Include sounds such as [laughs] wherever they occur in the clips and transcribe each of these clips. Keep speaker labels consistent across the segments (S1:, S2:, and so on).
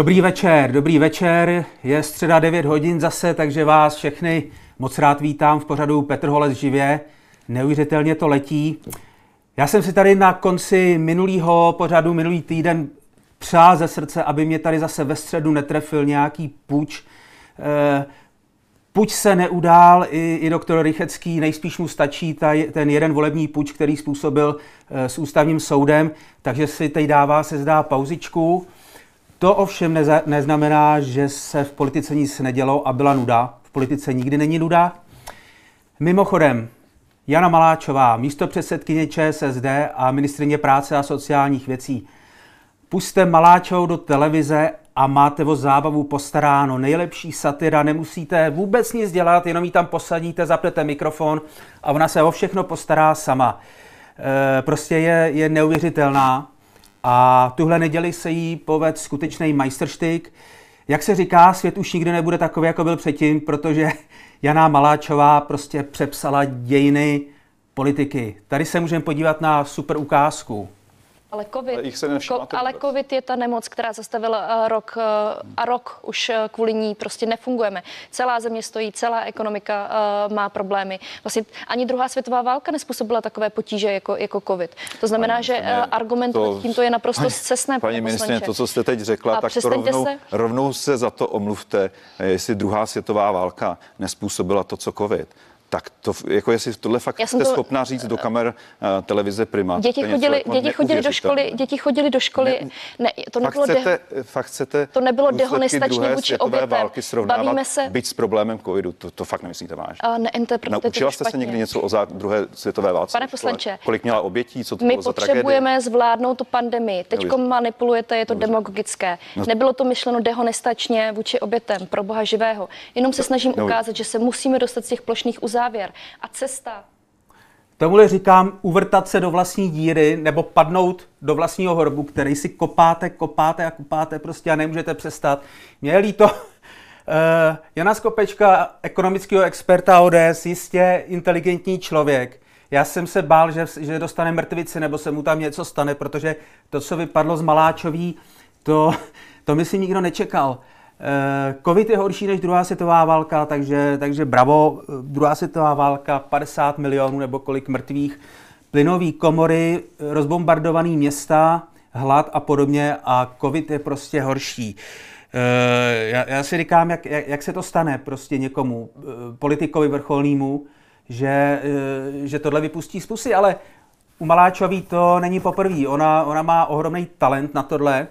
S1: Dobrý večer, dobrý večer. Je středa 9 hodin zase, takže vás všechny moc rád vítám v pořadu Petr Holec živě. Neuvěřitelně to letí. Já jsem si tady na konci minulého pořadu, minulý týden přál ze srdce, aby mě tady zase ve středu netrefil nějaký půjč. Eh, půjč se neudál, i, i doktor Rychecký nejspíš mu stačí ta, ten jeden volební půjč, který způsobil eh, s ústavním soudem, takže si teď dává, se zdá pauzičku. To ovšem neza, neznamená, že se v politice nic nedělo a byla nuda. V politice nikdy není nuda. Mimochodem, Jana Maláčová, místo předsedkyně ČSSD a ministrině práce a sociálních věcí. Puste Maláčovou do televize a máte o zábavu postaráno. Nejlepší satira, nemusíte vůbec nic dělat, jenom ji tam posadíte, zapnete mikrofon a ona se o všechno postará sama. E, prostě je, je neuvěřitelná. A tuhle neděli se jí poved skutečný majstrštyk. Jak se říká, svět už nikdy nebude takový, jako byl předtím, protože [laughs] Jana Maláčová prostě přepsala dějiny politiky. Tady se můžeme podívat na super ukázku.
S2: Ale COVID, jich se ko, ale COVID je ta nemoc, která zastavila eh, rok eh, a rok už eh, kvůli ní prostě nefungujeme. Celá země stojí, celá ekonomika má problémy. Vlastně ani druhá světová válka nespůsobila takové potíže jako, jako COVID. To znamená, paní že mě, argument to, tímto je naprosto paní, cesné. Paní ministrině, to, co jste
S3: teď řekla, a tak to rovnou se... rovnou se za to omluvte, jestli druhá světová válka nespůsobila to, co COVID tak to, jako jestli tohle fakt jste to... schopná říct do kamer uh, televize Prima. Děti chodili, jako děti chodili do školy,
S2: děti chodili do školy, ne, ne to nebylo chcete,
S3: de, fakt chcete to nebylo dehonestační vůči obětem. války Bavíme se... být s problémem covidu, to, to fakt nemyslíte vážně.
S2: Uh, učila jste se
S3: někdy něco o zá... druhé světové válce? Pane poslanče, kolik měla obětí, co to My bylo potřebujeme
S2: za zvládnout tu pandemii. Teď manipulujete, je to Dobře. demagogické. No. Nebylo to myšleno dehonestačně vůči obětem, pro boha živého. Jenom se snažím ukázat, že se musíme dostat z těch plošných uzávěrů závěr. A cesta?
S1: Tomuhle říkám uvrtat se do vlastní díry nebo padnout do vlastního horbu, který si kopáte, kopáte a kopáte prostě a nemůžete přestat. Mě je líto, Uh, [laughs] Jana Skopečka, ekonomického experta ODS, jistě inteligentní člověk. Já jsem se bál, že, že dostane mrtvici nebo se mu tam něco stane, protože to, co vypadlo z Maláčový, to, [laughs] to si nikdo nečekal. Eh, covid je horší než druhá světová válka, takže, takže bravo, eh, druhá světová válka, 50 milionů nebo kolik mrtvých, plynové komory, eh, rozbombardované města, hlad a podobně a covid je prostě horší. Já, já si říkám, jak, jak, jak se to stane prostě někomu, politikovi vrcholnému, že, že tohle vypustí z pusy, ale u Maláčový to není poprvé. Ona, ona má ohromný talent na tohle.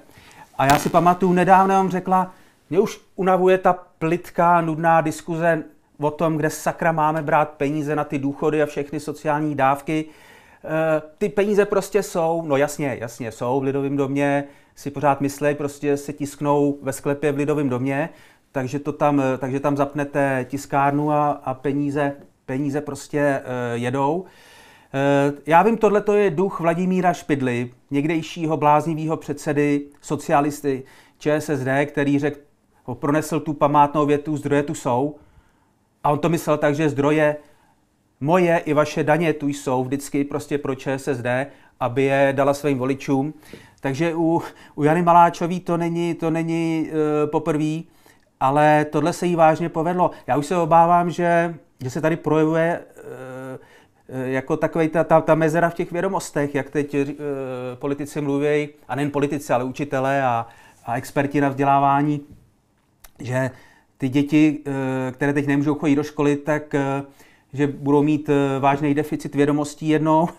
S1: A já si pamatuju, nedávno vám řekla, mě už unavuje ta plitká, nudná diskuze o tom, kde sakra máme brát peníze na ty důchody a všechny sociální dávky. E, ty peníze prostě jsou, no jasně, jasně jsou v Lidovém domě, si pořád myslej, prostě se tisknou ve sklepě v Lidovém domě, takže, to tam, e, takže tam zapnete tiskárnu a, a peníze, peníze prostě e, jedou. já vím, tohle je duch Vladimíra Špidly, někdejšího bláznivého předsedy socialisty ČSSD, který řekl, jako pronesl tu památnou větu, zdroje tu jsou. A on to myslel tak, že zdroje moje i vaše daně tu jsou vždycky prostě pro ČSSD, aby je dala svým voličům. Takže u, u Jany Maláčový to není, to není e, poprvé, ale tohle se jí vážně povedlo. Já už se obávám, že, že se tady projevuje e, e jako takový ta, ta, ta mezera v těch vědomostech, jak teď e, politici mluví, a nejen politici, ale učitelé a, a experti na vzdělávání, že ty děti, eh, které teď nemůžou chodit do školy, tak eh, že budou mít eh, vážný deficit vědomostí jednou.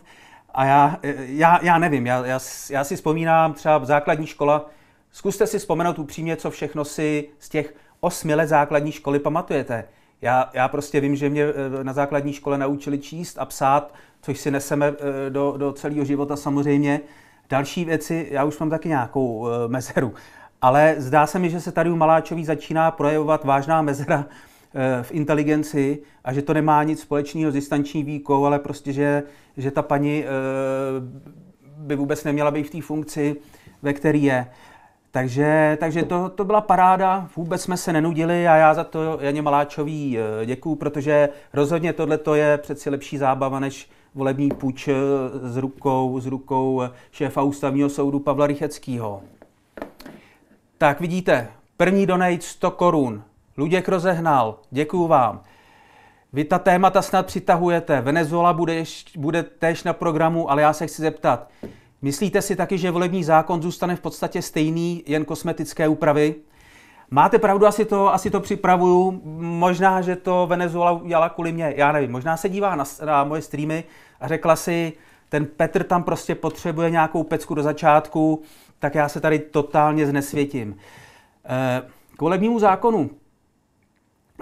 S1: A já, já, já nevím, já, já, já si vzpomínám třeba základní škola, zkuste si vzpomenout upřímně, co všechno si z těch osmi let základní školy pamatujete. Já, já prostě vím, že mě na základní škole naučili číst a psát, což si neseme do, do celého života samozřejmě. Další věci, já už mám taky nějakou mezeru, ale zdá se mi, že se tady u Maláčový začíná projevovat vážná mezera eh, v inteligenci a že to nemá nic společného s distanční výkou, ale prostě, že, že ta paní eh, by vůbec neměla být v té funkci, ve které je. Takže, takže to, to byla paráda, vůbec jsme se nenudili a já za to Janě Maláčový eh, děkuju, protože rozhodně tohle je přeci lepší zábava než volební půjč s rukou, s rukou šéfa ústavního soudu Pavla Rycheckého. Tak vidíte, první donate 100 korun. Luděk rozehnal, děkuju vám. Vy ta témata snad přitahujete. Venezuela bude, bude též na programu, ale já se chci zeptat. Myslíte si taky, že volební zákon zůstane v podstatě stejný, jen kosmetické úpravy? Máte pravdu, asi to, asi to připravuju. Možná, že to Venezuela udělala kvůli mě, já nevím. Možná se dívá na, na moje streamy a řekla si, ten Petr tam prostě potřebuje nějakou pecku do začátku, tak já se tady totálně znesvětím. Eh, k volebnímu zákonu.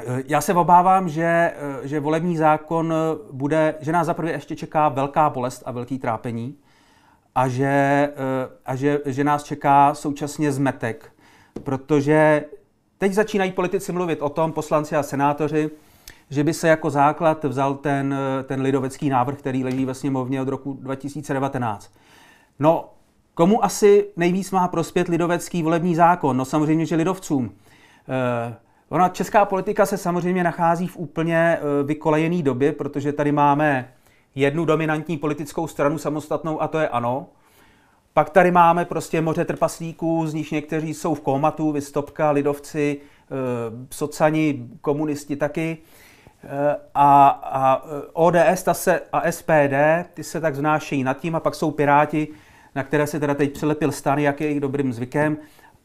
S1: Eh, já se obávám, že, eh, že volební zákon bude, že nás zaprvé ještě čeká velká bolest a velký trápení a že, a že, že nás čeká současně zmetek, protože teď začínají politici mluvit o tom, poslanci a senátoři, že by se jako základ vzal ten, ten lidovecký návrh, který leží ve sněmovně od roku 2019. No, Komu asi nejvíc má prospět lidovecký volební zákon? No samozřejmě, že lidovcům. Eh, ona česká politika se samozřejmě nachází v úplně eh, vykolejený době, protože tady máme jednu dominantní politickou stranu samostatnou a to je ANO. Pak tady máme prostě moře trpaslíků, z nich někteří jsou v komatu, Vystopka, Lidovci, eh, socani, komunisti taky. A, a ODS ta se, a SPD, ty se tak znášejí nad tím a pak jsou Piráti, na které se teda teď přilepil stan, jak je jejich dobrým zvykem.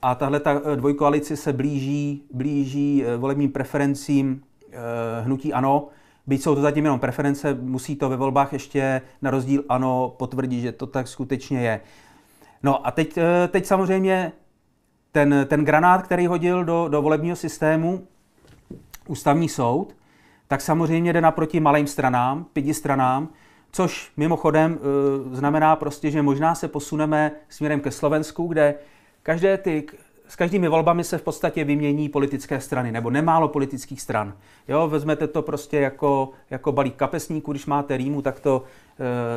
S1: A tahle ta eh, dvojkoalice se blíží, blíží eh, volebním preferencím eh, hnutí ANO. Byť jsou to zatím jenom preference, musí to ve volbách ještě na rozdíl ANO potvrdit, že to tak skutečně je. No a teď, teď samozřejmě ten, ten granát, který hodil do, do volebního systému ústavní soud, tak samozřejmě jde naproti malým stranám, pěti stranám, Což mimochodem eh, znamená prostě, že možná se posuneme směrem ke Slovensku, kde každé ty, s každými volbami se v podstatě vymění politické strany, nebo nemálo politických stran. Jo, vezmete to prostě jako, jako balík kapesníku, když máte rýmu, tak to,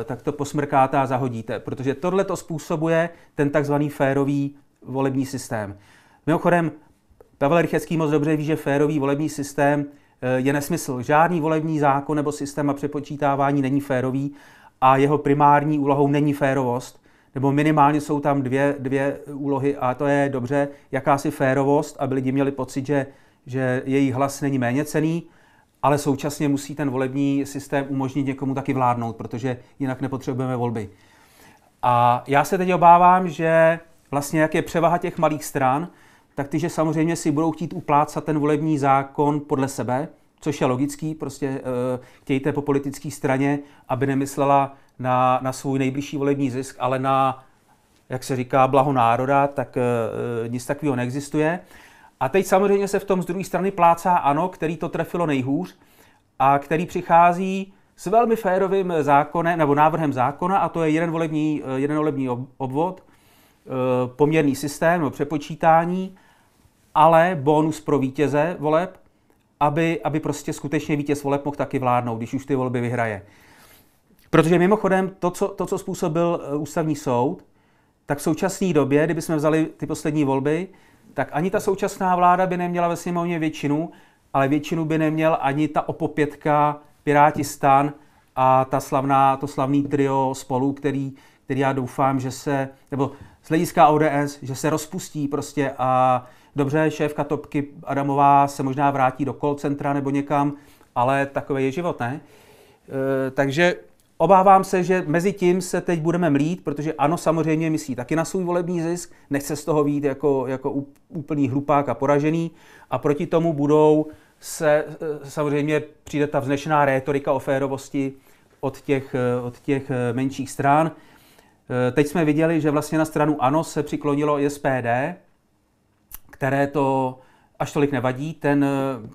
S1: eh, tak to posmrkáte a zahodíte. Protože tohle to způsobuje ten takzvaný férový volební systém. Mimochodem, Pavel Rychecký moc dobře ví, že férový volební systém Eh, je nesmysl. Žádný volební zákon nebo systém a přepočítávání není férový a jeho primární úlohou není férovost, nebo minimálně jsou tam dvě, dvě úlohy a to je dobře, jakási férovost, aby lidi měli pocit, že, že jejich hlas není méně cený, ale současně musí ten volební systém umožnit někomu taky vládnout, protože jinak nepotřebujeme volby. A já se teď obávám, že vlastně jak je převaha těch malých stran, tak ty, že samozřejmě si budou chtít uplácat ten volební zákon podle sebe, což je logický, prostě e, eh, chtějte po politické straně, aby nemyslela na, na svůj nejbližší volební zisk, ale na, jak se říká, blaho národa, tak e, nic takového neexistuje. A teď samozřejmě se v tom z druhé strany plácá ANO, který to trefilo nejhůř a který přichází s velmi férovým zákonem, nebo návrhem zákona, a to je jeden volební, jeden volební obvod, poměrný systém, přepočítání, ale bonus pro vítěze voleb, aby, aby prostě skutečně vítěz voleb mohl taky vládnout, když už ty volby vyhraje. Protože mimochodem to, co, to, co způsobil eh, ústavní soud, tak v současné době, kdybychom vzali ty poslední volby, tak ani ta současná vláda by neměla ve sněmovně většinu, ale většinu by neměl ani ta opopětka Piráti stan a ta slavná, to slavný trio spolu, který, který já doufám, že se, nebo z hlediska ODS, že se rozpustí prostě a dobře, šéfka Topky Adamová se možná vrátí do call centra nebo někam, ale takové je život, ne? E, takže obávám se, že mezi tím se teď budeme mlít, protože ano, samozřejmě myslí taky na svůj volební zisk, nechce z toho být jako, jako úplný hlupák a poražený a proti tomu budou se e, samozřejmě přijde ta vznešená rétorika o férovosti od těch, e, od těch e, menších stran. Teď jsme viděli, že vlastně na stranu ANO se přiklonilo SPD, které to až tolik nevadí, ten,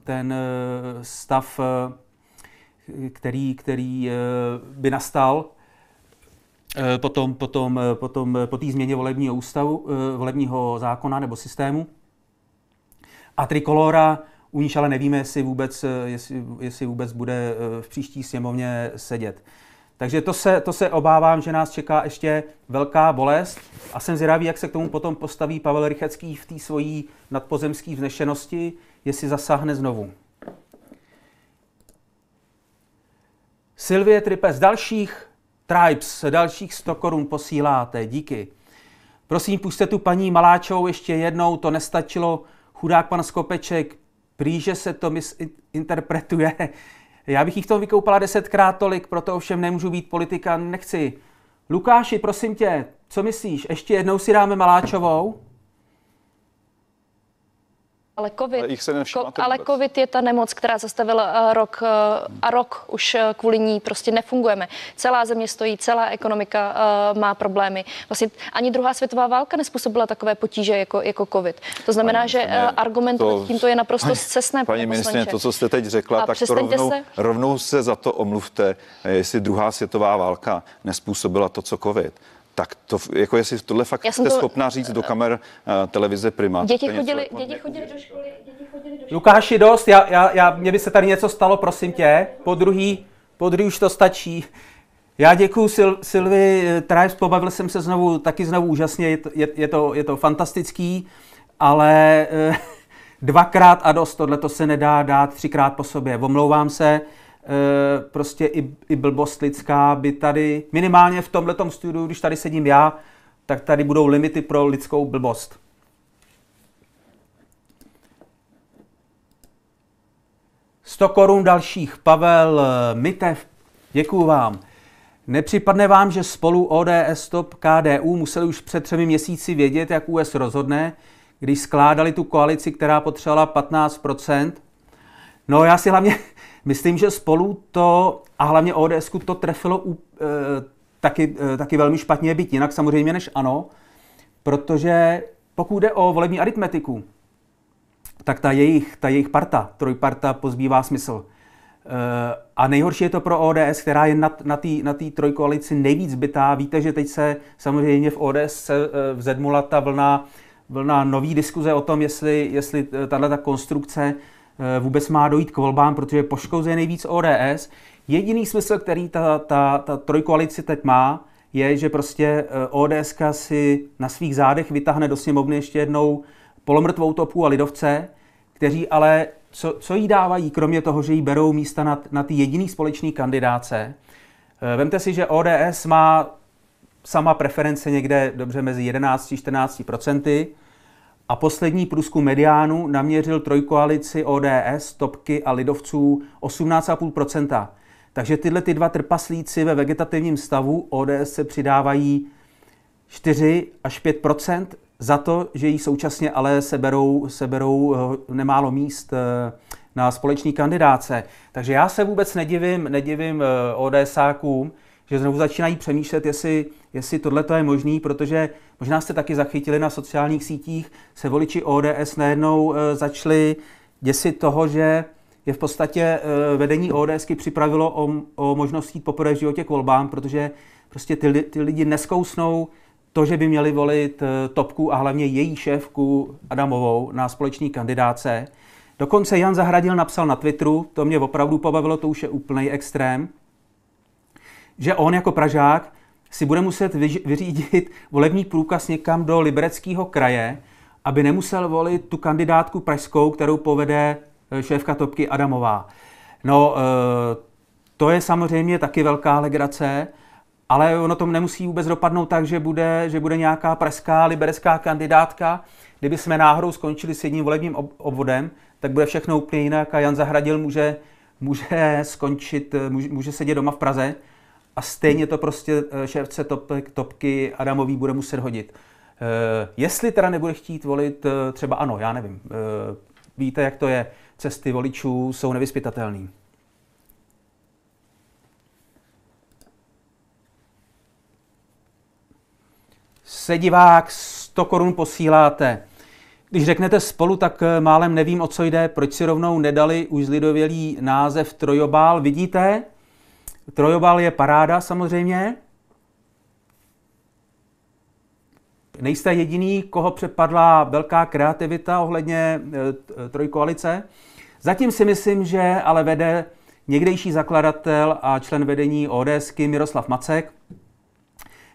S1: ten eh, stav, eh, který, který eh, by nastal potom, potom, potom po té změně volebního, ústavu, volebního zákona nebo systému. A trikolora, u níž ale nevíme, jestli vůbec, jestli, jestli vůbec bude v příští sněmovně sedět. Takže to se, to se obávám, že nás čeká ještě velká bolest a jsem zvědavý, jak se k tomu potom postaví Pavel Rychecký v té svojí nadpozemské vznešenosti, jestli zasáhne znovu. Silvie Tripes, dalších tribes, dalších 100 korun posíláte, díky. Prosím, puste tu paní Maláčovou ještě jednou, to nestačilo. Chudák pan Skopeček, prý, že se to misinterpretuje. Já bych jich to vykoupala desetkrát tolik, proto ovšem nemůžu být politika, nechci. Lukáši, prosím tě, co myslíš, ještě jednou si dáme Maláčovou? Ale COVID, ale, se ko, ale
S2: COVID je ta nemoc, která zastavila eh, rok eh, a rok už eh, kvůli ní prostě nefungujeme. Celá země stojí, celá ekonomika má problémy. Vlastně ani druhá světová válka nespůsobila takové potíže jako, jako COVID. To znamená, paní, že argument to, tímto je naprosto paní, Paní ministrině, to, co
S3: jste teď řekla, a tak to rovnou se... rovnou se za to omluvte, jestli druhá světová válka nespůsobila to, co COVID. Tak to, jako jestli tohle fakt jste to... schopná říct do
S1: kamer uh, televize Prima. Děti chodili,
S2: něco, jako- děti chodili do školy,
S1: děti chodili do školy. Lukáši, dost, já, já, já, mě by se tady něco stalo, prosím tě. Po druhý, po druhý už to stačí. Já děkuji Sil, Silvi eh, Trives, pobavil jsem se znovu, taky znovu úžasně, je to, je, je to, je to fantastický, ale eh, [laughs] dvakrát a dost, tohle to se nedá dát třikrát po sobě. Omlouvám se. Eh, prostě i, i blbost lidská by tady, minimálně v tomhletom studiu, když tady sedím já, tak tady budou limity pro lidskou blbost. Sto korun dalších. Pavel eh, Mitev, děkuju vám. Nepřipadne vám, že spolu ODS, TOP, KDU museli už před třemi měsíci vědět, jak US rozhodne, když skládali tu koalici, která potřebovala 15%? No já si hlavně Myslím, že spolu to, a hlavně ODS to trefilo u, e, eh, taky, e, taky velmi špatně, být. jinak samozřejmě než ano, protože pokud jde o volební aritmetiku, tak ta jejich, ta jejich parta, trojparta, pozbývá smysl. Eh, a nejhorší je to pro ODS, která je na, na té na trojkoalici nejvíc bytá. Víte, že teď se samozřejmě v ODS se vzedmula ta vlna, vlna nový diskuze o tom, jestli, jestli tahle konstrukce Eh, vůbec má dojít k volbám, protože poškozuje nejvíc ODS. Jediný smysl, který ta, ta, ta trojkoalice teď má, je, že prostě eh, ODS si na svých zádech vytáhne do sněmovny ještě jednou polomrtvou topu a lidovce, kteří ale, co, co jí dávají, kromě toho, že jí berou místa na, na ty jediný společný kandidáce. Eh, vemte si, že ODS má sama preference někde dobře mezi 11 a 14 procenty. A poslední průzkum mediánu naměřil trojkoalici ODS, Topky a Lidovců 18,5%. Takže tyhle ty dva trpaslíci ve vegetativním stavu ODS se přidávají 4 až 5 za to, že jí současně ale seberou, seberou eh, nemálo míst eh, na společní kandidáce. Takže já se vůbec nedivím, nedivím eh, ODSákům, že znovu začínají přemýšlet, jestli, jestli tohle je možné, protože možná jste taky zachytili na sociálních sítích, se voliči ODS najednou eh, začali děsit toho, že je v podstatě eh, vedení ODSky připravilo o, o možnosti jít poprvé v životě k volbám, protože prostě ty, ty lidi neskousnou to, že by měli volit eh, Topku a hlavně její šéfku Adamovou na společný kandidáce. Dokonce Jan Zahradil napsal na Twitteru, to mě opravdu pobavilo, to už je úplný extrém, že on jako Pražák si bude muset vyřídit volební průkaz někam do libereckého kraje, aby nemusel volit tu kandidátku pražskou, kterou povede eh, šéfka Topky Adamová. No, eh, to je samozřejmě taky velká legrace, ale ono to nemusí vůbec dopadnout tak, že bude, že bude nějaká pražská liberecká kandidátka. Kdyby jsme náhodou skončili s jedním volebním obvodem, tak bude všechno úplně jinak a Jan Zahradil může, může skončit, eh, může, může sedět doma v Praze a stejně to prostě eh, šéfce top, topky Adamový bude muset hodit. Eh, jestli teda nebude chtít volit, eh, třeba ano, já nevím. Víte, jak to je, cesty voličů jsou nevyspytatelné. Sedivák 100 korun posíláte. Když řeknete spolu, tak málem nevím, o co jde, proč si rovnou nedali už zlidovělý název Trojobál. Vidíte, Trojobal je paráda samozřejmě. Nejste jediný, koho přepadla velká kreativita ohledně e, e, trojkoalice. Zatím si myslím, že ale vede někdejší zakladatel a člen vedení ODSky Miroslav Macek,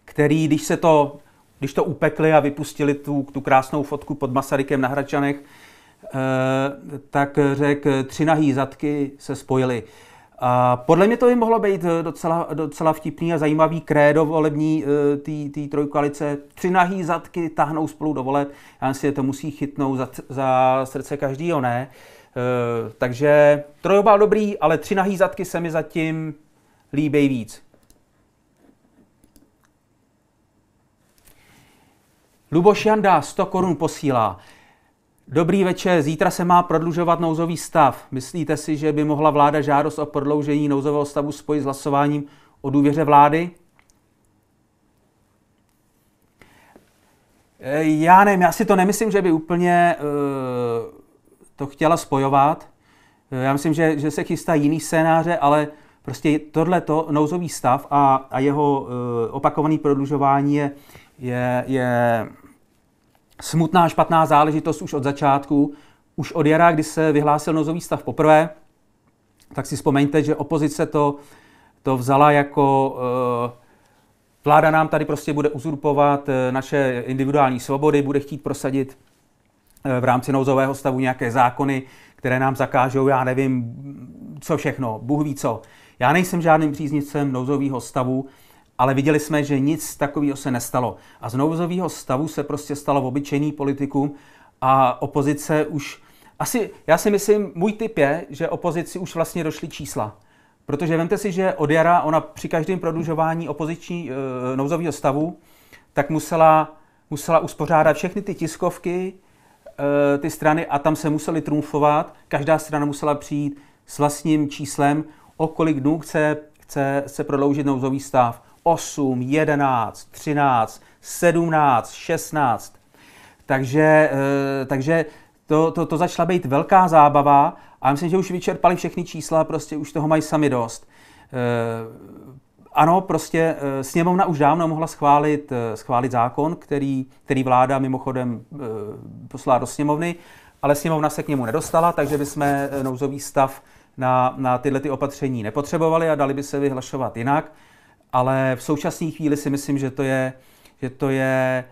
S1: který, když se to, když to upekli a vypustili tu, tu krásnou fotku pod Masarykem na Hračanech, e, tak řekl, tři nahý zadky se spojily. A podle mě to by mohlo být eh, docela, docela vtipný a zajímavý krédo volební eh, té trojkoalice. Tři nahý zadky tahnou spolu do voleb. Já si je to musí chytnout za, za srdce každýho, ne? E, takže trojobal dobrý, ale tři nahý zadky se mi zatím líbí víc. Luboš Janda 100 korun posílá. Dobrý večer. Zítra se má prodlužovat nouzový stav. Myslíte si, že by mohla vláda žádost o prodloužení nouzového stavu spojit s hlasováním o důvěře vlády? Eh, já nevím, já si to nemyslím, že by úplně uh, to chtěla spojovat. Eh, já myslím, že, že se chystá jiný scénáře, ale prostě tohle to nouzový stav a, a jeho uh, opakovaný prodlužování je, je, je smutná, špatná záležitost už od začátku. Už od jara, kdy se vyhlásil nouzový stav poprvé, tak si vzpomeňte, že opozice to, to vzala jako e, vláda nám tady prostě bude uzurpovat eh, naše individuální svobody, bude chtít prosadit eh, v rámci nouzového stavu nějaké zákony, které nám zakážou, já nevím, co všechno, Bůh ví co. Já nejsem žádným příznivcem nouzového stavu, ale viděli jsme, že nic takového se nestalo. A z nouzového stavu se prostě stalo obyčejný politikum a opozice už... Asi, já si myslím, můj typ je, že opozici už vlastně došly čísla. Protože vemte si, že od jara ona při každém prodlužování opoziční e, nouzového stavu tak musela, musela uspořádat všechny ty tiskovky, e, ty strany a tam se museli trumfovat. Každá strana musela přijít s vlastním číslem, o kolik dnů chce, chce se prodloužit nouzový stav. 8, 11, 13, 17, 16. Takže, eh, takže to, to, to začala být velká zábava a myslím, že už vyčerpali všechny čísla, prostě už toho mají sami dost. Eh, ano, prostě eh, sněmovna už dávno mohla schválit, schválit zákon, který, který vláda mimochodem poslala do sněmovny, ale sněmovna se k němu nedostala, takže bychom nouzový stav na, na tyhle ty opatření nepotřebovali a dali by se vyhlašovat jinak ale v současné chvíli si myslím, že to je, že to je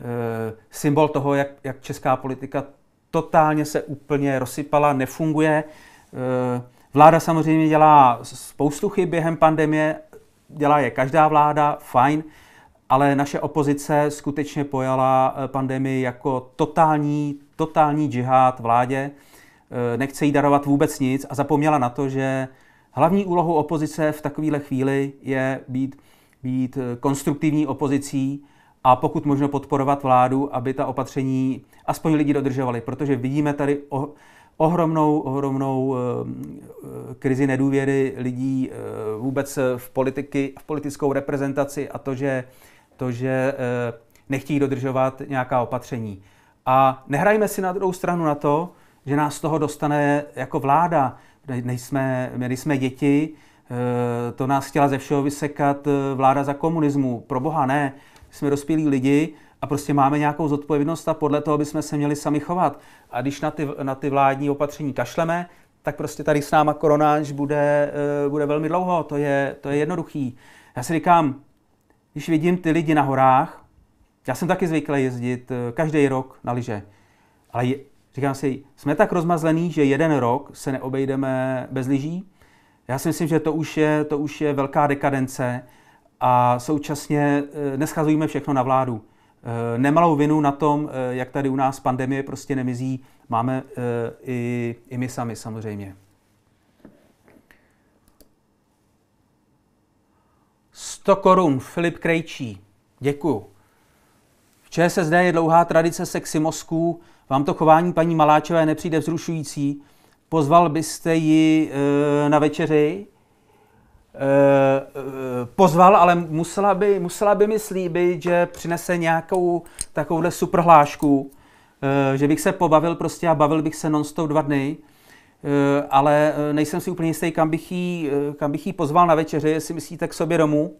S1: eh, symbol toho, jak, jak česká politika totálně se úplně rozsypala, nefunguje. Eh, vláda samozřejmě dělá spoustu chyb během pandemie, dělá je každá vláda, fajn, ale naše opozice skutečně pojala eh, pandemii jako totální, totální džihad vládě, nechce jí darovat vůbec nic a zapomněla na to, že Hlavní úlohou opozice v takovéhle chvíli je být, být konstruktivní opozicí a pokud možno podporovat vládu, aby ta opatření aspoň lidi dodržovali, protože vidíme tady o, ohromnou, ohromnou eh, eh, krizi nedůvěry lidí e, vůbec v, politiky, v politickou reprezentaci a to, že, to, že e, nechtějí dodržovat nějaká opatření. A nehrajme si na druhou stranu na to, že nás z toho dostane jako vláda, nejsme, my nejsme děti, eh, to nás chtěla ze všeho vysekat eh, vláda za komunismu. Pro boha ne, jsme dospělí lidi a prostě máme nějakou zodpovědnost a podle toho bychom se měli sami chovat. A když na ty, na ty vládní opatření kašleme, tak prostě tady s náma koronáž bude, eh, bude velmi dlouho, to je, to je jednoduchý. Já si říkám, když vidím ty lidi na horách, já jsem taky zvyklý jezdit každý rok na liže, ale je, Říkám si, jsme tak rozmazlený, že jeden rok se neobejdeme bez lyží. Já si myslím, že to už je, to už je velká dekadence a současně eh, neschazujeme všechno na vládu. Eh, nemalou vinu na tom, eh, jak tady u nás pandemie prostě nemizí, máme i, i my sami samozřejmě. To korun, Filip Krejčí. Děkuju. V ČSSD je dlouhá tradice sexy mozků, vám to chování paní Maláčové nepřijde vzrušující? Pozval byste ji e, na večeři? E, pozval, ale musela by, musela by mi slíbit, že přinese nějakou takovouhle superhlášku, e, že bych se pobavil prostě a bavil bych se nonstop dva dny ale nejsem si úplně jistý, kam bych, jí, kam bych jí pozval na večeři, jestli myslíte k sobě domů.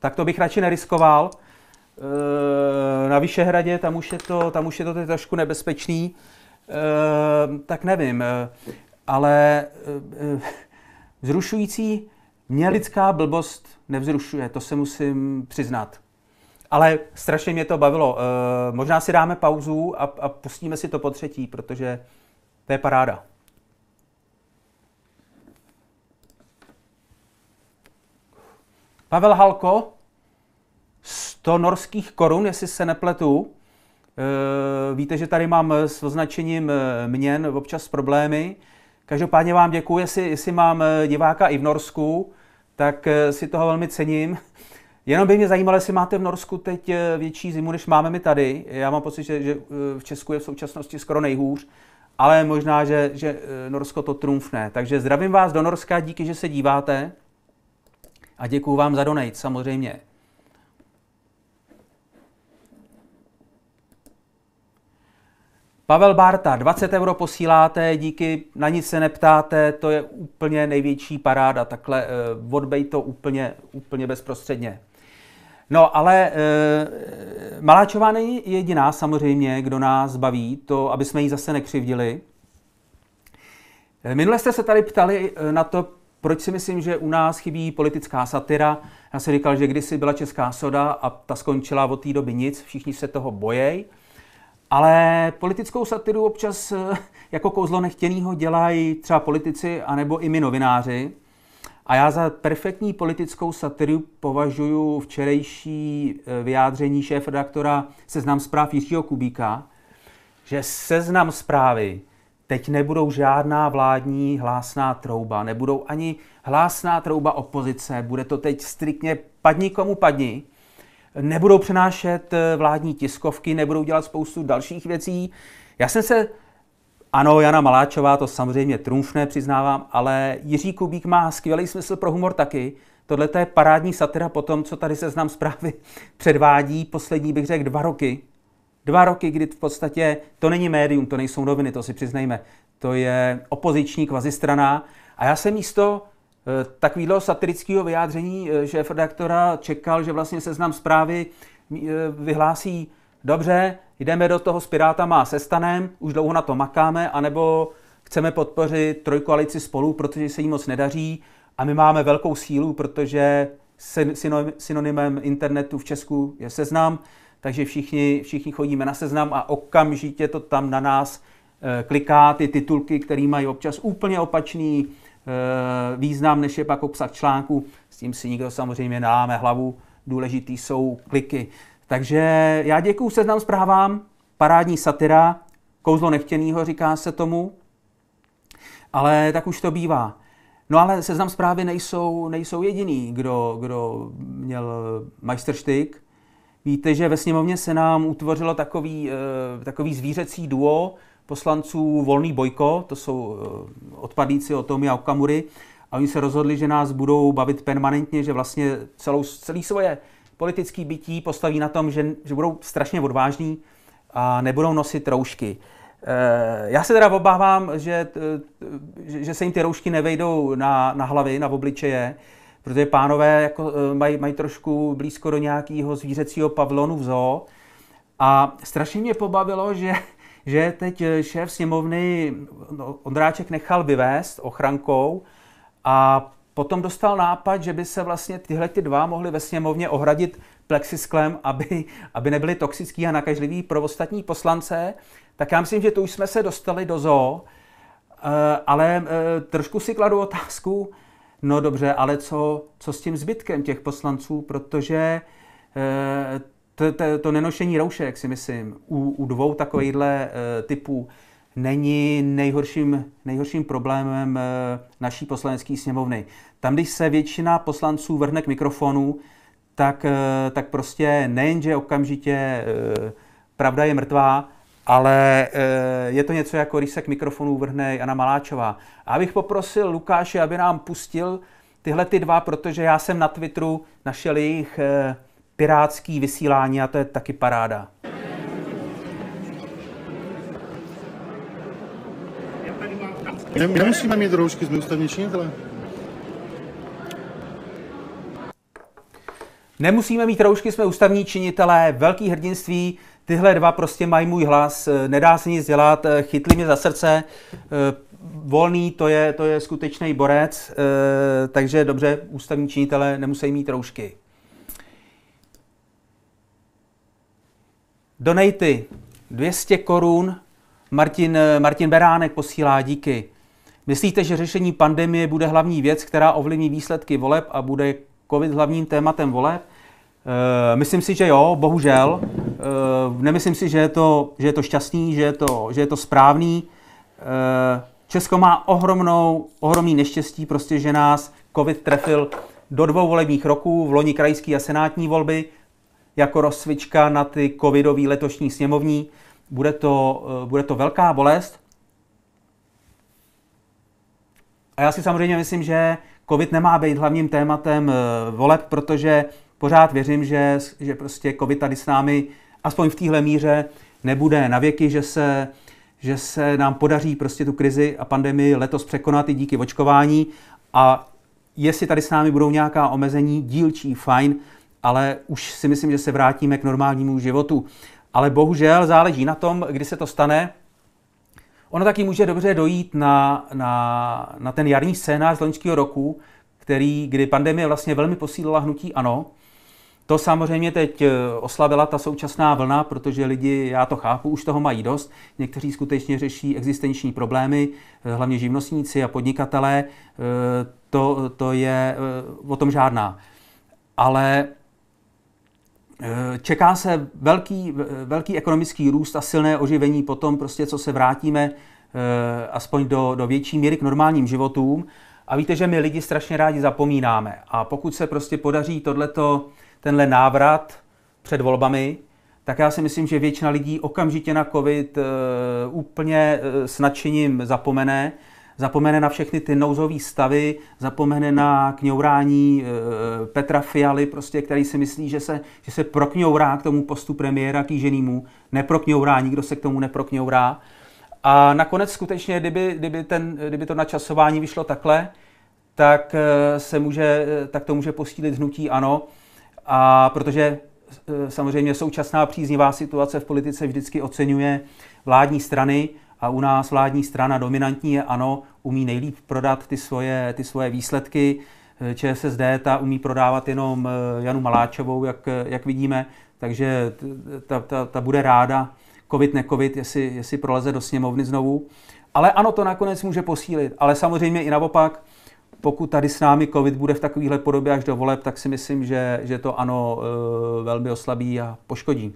S1: tak to bych radši neriskoval. E, na Vyšehradě, tam už je to, tam už je to trošku nebezpečný, e, tak nevím. E, ale vzrušující mě lidská blbost nevzrušuje, to se musím přiznat. Ale strašně mě to bavilo. Možná si dáme pauzu a, a pustíme si to po třetí, protože to je paráda. Pavel Halko, 100 norských korun, jestli se nepletu. E, víte, že tady mám s označením e, měn občas problémy. Každopádně vám děkuji, jestli, jestli mám e, diváka i v Norsku, tak si toho velmi cením. Jenom by mě zajímalo, jestli máte v Norsku teď větší zimu, než máme my tady. Já mám pocit, že, že v Česku je v současnosti skoro nejhůř, ale možná, že, že Norsko to trumfne. Takže zdravím vás do Norska, díky, že se díváte. A děkuji vám za donate, samozřejmě. Pavel Barta, 20 euro posíláte, díky, na nic se neptáte, to je úplně největší paráda, takhle eh, odbej to úplně, úplně bezprostředně. No, ale eh, Maláčová není jediná samozřejmě, kdo nás baví, to, aby jsme ji zase nekřivdili. Eh, minule jste se tady ptali eh, na to, proč si myslím, že u nás chybí politická satira? Já jsem říkal, že kdysi byla česká soda a ta skončila od té doby nic, všichni se toho bojejí. Ale politickou satiru občas eh, jako kouzlo nechtěného dělají třeba politici anebo i my novináři. A já za perfektní politickou satiru považuji včerejší eh, vyjádření šéf-redaktora Seznam zpráv Jiřího Kubíka, že Seznam zprávy Teď nebudou žádná vládní hlásná trouba, nebudou ani hlásná trouba opozice, bude to teď striktně padni komu padni. Nebudou přenášet eh, vládní tiskovky, nebudou dělat spoustu dalších věcí. Já jsem se ano, Jana Maláčová to samozřejmě trumfne, přiznávám, ale Jiří Kubík má skvělý smysl pro humor taky. Tohle je parádní satira po tom, co tady seznam [laughs] zprávy předvádí poslední, bych řekl, dva roky. Dva roky, kdy v podstatě to není médium, to nejsou noviny, to si přiznejme. To je opoziční kvazistrana. A já jsem místo eh, takového satirického vyjádření že eh, redaktora čekal, že vlastně seznam zprávy eh, vyhlásí dobře, jdeme do toho s Pirátama a se Stanem, už dlouho na to makáme, anebo chceme podpořit trojkoalici spolu, protože se jí moc nedaří a my máme velkou sílu, protože synonymem internetu v Česku je seznam, takže všichni, všichni chodíme na seznam a okamžitě to tam na nás eh, kliká, ty titulky, které mají občas úplně opačný eh, význam, než je pak obsah článku. S tím si nikdo samozřejmě náme hlavu, důležitý jsou kliky. Takže já děkuju seznam zprávám, parádní satira, kouzlo nechtěného říká se tomu, ale tak už to bývá. No ale seznam zprávy nejsou, nejsou jediný, kdo, kdo měl majsterštyk. Víte, že ve sněmovně se nám utvořilo takový, eh, takový zvířecí duo poslanců Volný Bojko, to jsou eh, odpadlíci o Tomi a Okamury, a oni se rozhodli, že nás budou bavit permanentně, že vlastně celou, celý svoje politické bytí postaví na tom, že, že budou strašně odvážní a nebudou nosit roušky. Eh, já se teda obávám, že, že se jim ty roušky nevejdou na, na hlavy, na obličeje, protože pánové jako e, mají, mají trošku blízko do nějakého zvířecího pavlonu v zoo. A strašně mě pobavilo, že, že teď šéf sněmovny no, Ondráček nechal vyvést ochrankou a potom dostal nápad, že by se vlastně tyhle ty dva mohli ve sněmovně ohradit plexisklem, aby, aby nebyli toxický a nakažlivý pro ostatní poslance. Tak já myslím, že to už jsme se dostali do zoo, e, ale e, trošku si kladu otázku, No dobře, ale co, co s tím zbytkem těch poslanců, protože eh, to, to, to nenošení roušek, si myslím, u, u dvou takovýchhle eh, typů není nejhorším, nejhorším problémem eh, naší poslanecké sněmovny. Tam, když se většina poslanců vrhne k mikrofonu, tak, tak prostě nejenže okamžitě pravda je mrtvá, ale eh, je to něco jako, rysek mikrofonů vrhne Jana Maláčová. A bych poprosil Lukáše, aby nám pustil tyhle ty dva, protože já jsem na Twitteru našel jejich eh, pirátský vysílání a to je taky paráda. Nemusíme mít roušky, jsme ústavní činitele. Nemusíme mít roušky, jsme ústavní činitelé, velký hrdinství. Tyhle dva prostě mají můj hlas, eh, nedá se nic dělat, eh, chytli mě za srdce. Eh, volný to je, to je skutečný borec, takže dobře, ústavní činitele nemusí mít roušky. Donaty 200 korun Martin, Martin Beránek posílá díky. Myslíte, že řešení pandemie bude hlavní věc, která ovlivní výsledky voleb a bude COVID hlavním tématem voleb? Eh, myslím si, že jo, bohužel. Eh, nemyslím si, že je to, že je to šťastný, že je to, že je to správný. Eh, Česko má ohromnou, ohromný neštěstí, prostě, že nás covid trefil do dvou volebních roků, v loni krajský a senátní volby, jako rozsvička na ty covidový letošní sněmovní. Bude to, bude to velká bolest. A já si samozřejmě myslím, že covid nemá být hlavním tématem voleb, protože pořád věřím, že, že prostě COVID tady s námi, aspoň v téhle míře, nebude na věky, že se, že se nám podaří prostě tu krizi a pandemii letos překonat i díky očkování a jestli tady s námi budou nějaká omezení, dílčí, fajn, ale už si myslím, že se vrátíme k normálnímu životu. Ale bohužel záleží na tom, kdy se to stane. Ono taky může dobře dojít na, na, na ten jarní scénář z loňského roku, který, kdy pandemie vlastně velmi posílila hnutí ANO to samozřejmě teď eh, oslavila ta současná vlna, protože lidi, já to chápu, už toho mají dost. Někteří skutečně řeší existenční problémy, eh, hlavně živnostníci a podnikatelé. Eh, to, to je o tom žádná. Ale čeká se velký, velký ekonomický růst a silné oživení potom, prostě, co se vrátíme aspoň do, do větší míry k normálním životům. A víte, že my lidi strašně rádi zapomínáme. A pokud se prostě podaří tohleto tenhle návrat před volbami, tak já si myslím, že většina lidí okamžitě na COVID eh, úplně eh, s nadšením zapomene. Zapomene na všechny ty nouzové stavy, zapomene na kňourání eh, Petra Fialy, prostě, který si myslí, že se, že se prokňourá k tomu postu premiéra kýženýmu. Neprokňourá, nikdo se k tomu neprokňourá. A nakonec skutečně, kdyby, kdyby, ten, kdyby to načasování vyšlo takhle, tak, se může, tak to může postílit hnutí ANO. A protože e, samozřejmě současná příznivá situace v politice vždycky oceňuje vládní strany a u nás vládní strana dominantní je ANO, umí nejlíp prodat ty svoje, ty svoje výsledky. E, ČSSD ta umí prodávat jenom e, Janu Maláčovou, jak, jak vidíme, takže ta, ta, ta bude ráda, covid, covid, jestli, jestli proleze do sněmovny znovu. Ale ano, to nakonec může posílit, ale samozřejmě i naopak, pokud tady s námi COVID bude v takovéhle podobě až do voleb, tak si myslím, že, že to ano eh, velmi oslabí a poškodí.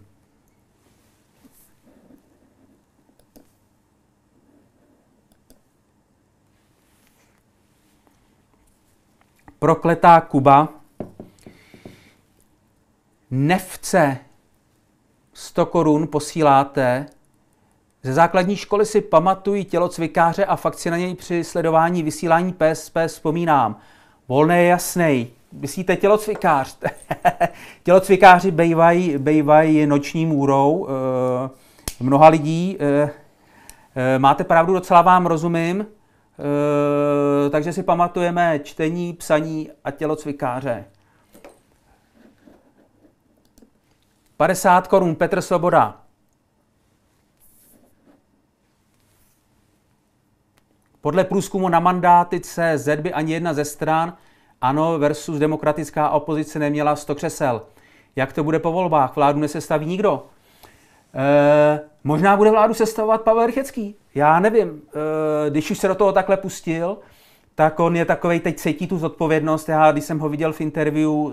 S1: Prokletá Kuba, nevce 100 korun posíláte ze základní školy si pamatují tělocvikáře a fakt si na něj při sledování vysílání PSP vzpomínám. Volné je jasný. myslíte tělocvikář. [laughs] Tělocvikáři bejvají, bejvají noční můrou e, mnoha lidí. E, e, máte pravdu, docela vám rozumím. E, takže si pamatujeme čtení, psaní a tělocvikáře. 50 korun Petr Svoboda. Podle průzkumu na mandáty CZ by ani jedna ze stran ANO versus demokratická opozice neměla 100 křesel. Jak to bude po volbách? Vládu nesestaví nikdo. E, možná bude vládu sestavovat Pavel Rychecký. Já nevím. E, když už se do toho takhle pustil, tak on je takovej, teď cítí tu zodpovědnost. Já, když jsem ho viděl v interview e,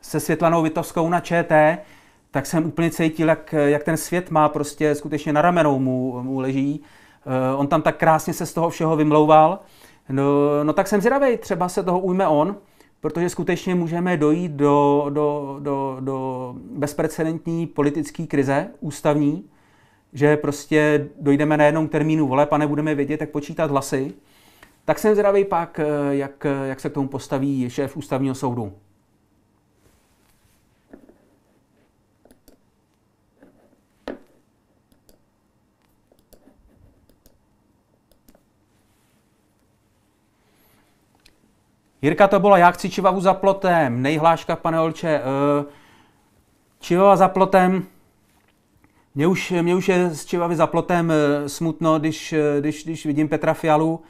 S1: se Světlanou Vitovskou na ČT, tak jsem úplně cítil, jak, jak ten svět má prostě skutečně na ramenou mu, mu leží Eh, on tam tak krásně se z toho všeho vymlouval. No, no tak jsem zvědavý, třeba se toho ujme on, protože skutečně můžeme dojít do, do, do, do bezprecedentní politické krize, ústavní, že prostě dojdeme na jednom termínu voleb a nebudeme vědět, jak počítat hlasy. Tak jsem zvědavý pak, eh, jak, jak se k tomu postaví šéf ústavního soudu. Jirka to byla já chci čivavu za plotem, nejhláška pane Olče. Eh, čivava za plotem, mě už, mě už je s čivavy za plotem eh, smutno, když, eh, když, když vidím Petra Fialu.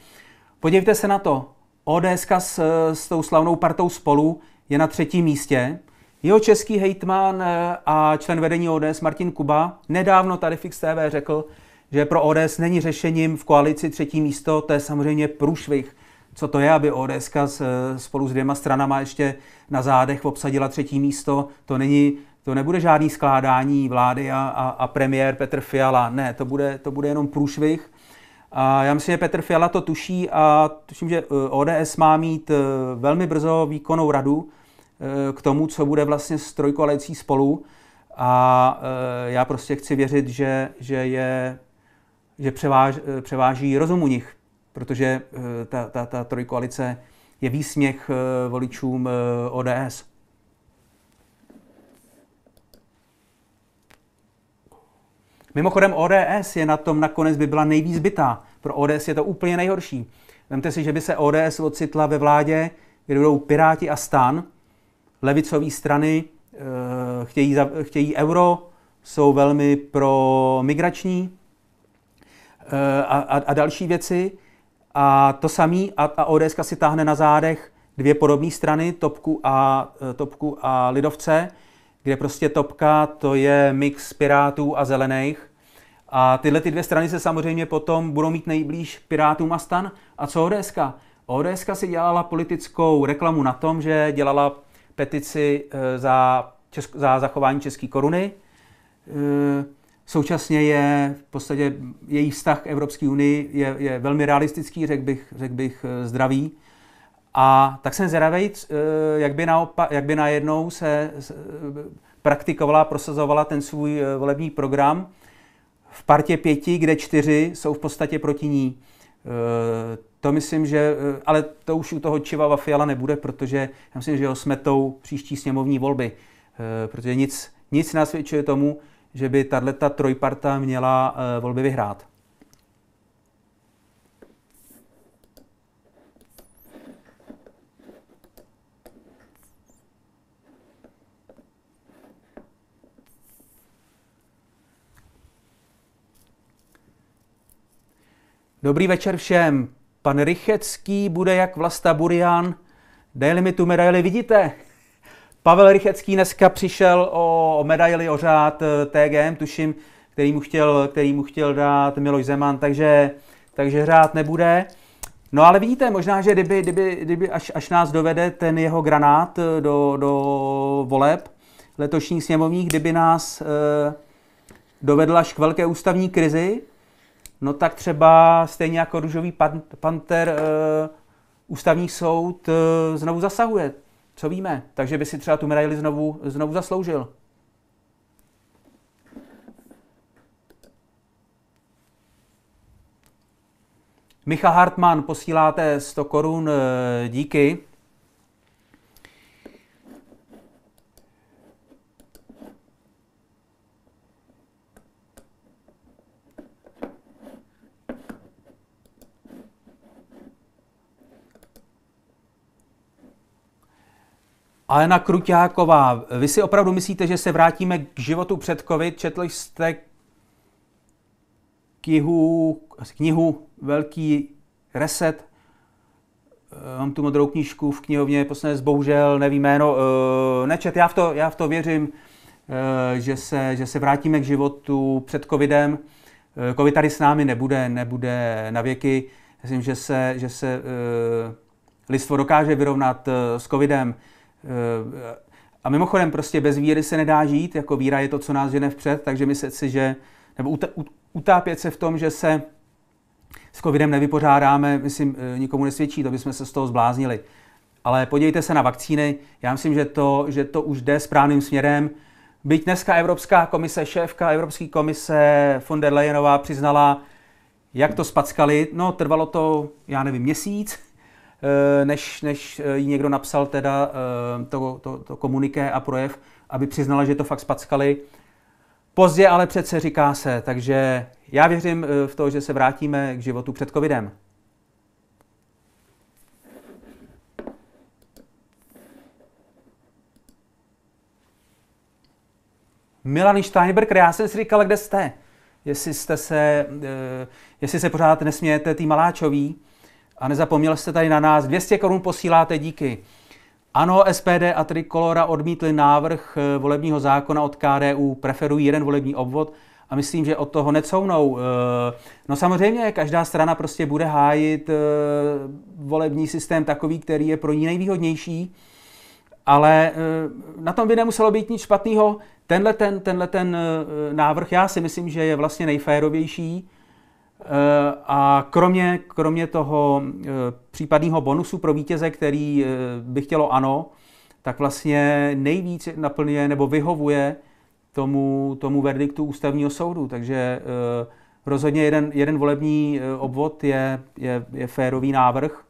S1: Podívejte se na to, ODS s, s tou slavnou partou spolu je na třetím místě. Jeho český hejtman a člen vedení ODS Martin Kuba nedávno tady Fix TV řekl, že pro ODS není řešením v koalici třetí místo, to je samozřejmě průšvih co to je, aby ODS eh, spolu s dvěma stranama ještě na zádech obsadila třetí místo. To není to nebude žádný skládání vlády a, a, a premiér Petr Fiala. Ne, to bude, to bude jenom průšvih. A já myslím, že Petr Fiala to tuší a tuším, že eh, ODS má mít eh, velmi brzo výkonnou radu k tomu, co bude vlastně s trojkoalicí spolu. A já prostě chci věřit, že, že, je, že převáž, převáží rozum u nich protože eh, ta, ta, ta trojkoalice je výsměch eh, voličům eh, ODS. Mimochodem ODS je na tom nakonec by byla nejvíc bytá. Pro ODS je to úplně nejhorší. Vemte si, že by se ODS ocitla ve vládě, kde budou Piráti a Stan, levicové strany, chtějí, chtějí euro, jsou velmi pro migrační a, a, a další věci. A to samý, a, a ODS si táhne na zádech dvě podobné strany, Topku a, e, Topku a Lidovce, kde prostě Topka to je mix Pirátů a Zelených. A tyhle ty dvě strany se samozřejmě potom budou mít nejblíž Pirátům a stan. A co ODS? ODS si dělala politickou reklamu na tom, že dělala petici e, za, česk- za zachování české koruny. E- Současně je v podstatě její vztah k Evropské unii je, je velmi realistický, řekl bych, řek bych eh, zdravý. A tak jsem zvědavý, eh, jak by, naopa, jak by najednou se eh, praktikovala, prosazovala ten svůj volební program v partě pěti, kde čtyři jsou v podstatě proti ní. To myslím, že, ale to už u toho Čiva Vafiala nebude, protože já myslím, že ho smetou příští sněmovní volby, protože nic, nic nasvědčuje tomu, že by tato trojparta měla eh, volby vyhrát. Dobrý večer všem. Pan Rychecký bude jak Vlasta Burian. Daily mi tu medaili, vidíte? Pavel Rychecký dneska přišel o medaili o řád eh, TGM, tuším, který mu chtěl, který mu chtěl dát Miloš Zeman, takže, takže hrát nebude. No ale vidíte, možná, že kdyby, kdyby, kdyby až, až nás dovede ten jeho granát eh, do, do voleb letošních sněmovních, kdyby nás e, dovedl až k velké ústavní krizi, no tak třeba stejně jako ružový pan, panter e, ústavní soud e, znovu zasahuje. Co víme? Takže by si třeba tu medaili znovu, znovu zasloužil. Micha Hartmann, posíláte 100 korun eh, díky. Alena Kruťáková, vy si opravdu myslíte, že se vrátíme k životu před COVID? Četli jste knihu, knihu Velký reset? Eh, mám tu modrou knížku v knihovně, posledně bohužel nevím jméno. Eh, nečet, já v to, já v to věřím, eh, že se, že se vrátíme k životu před covidem. Covid tady s námi nebude, nebude na věky. Myslím, že se, že se lidstvo dokáže vyrovnat s covidem. Eh, a mimochodem, prostě bez víry se nedá žít, jako víra je to, co nás žene vpřed, takže myslet si, že, nebo utápět se v tom, že se s covidem nevypořádáme, myslím, eh, nikomu nesvědčí, to bychom se z toho zbláznili. Ale podívejte se na vakcíny, já myslím, že to, že to už jde správným směrem. Byť dneska Evropská komise, šéfka Evropské komise von der Leyenová přiznala, jak to spackali, no trvalo to, já nevím, měsíc, Eh, než, než eh, jí někdo napsal teda eh, to, to, to komuniké a projev, aby přiznala, že to fakt spackali. Pozdě ale přece říká se, takže já věřím v to, že se vrátíme k životu před covidem. Milan Steinberg, já jsem si říkal, kde jste? Jestli, jste se, jestli se pořád nesmějete tý Maláčový, a nezapomněl jste tady na nás, 200 korun posíláte díky. Ano, SPD a Trikolora odmítli návrh eh, volebního zákona od KDU, preferují jeden volební obvod a myslím, že od toho necounou. Eh, no samozřejmě, každá strana prostě bude hájit eh, volební systém takový, který je pro ní nejvýhodnější, ale na tom by nemuselo být nic špatného. Tenhle ten, tenhle ten návrh já si myslím, že je vlastně nejférovější Eh, a kromě, kromě toho eh, případného bonusu pro vítěze, který eh, by chtělo ano, tak vlastně nejvíc naplňuje nebo vyhovuje tomu, tomu verdiktu ústavního soudu. Takže rozhodně jeden, jeden volební obvod je, je, je férový návrh.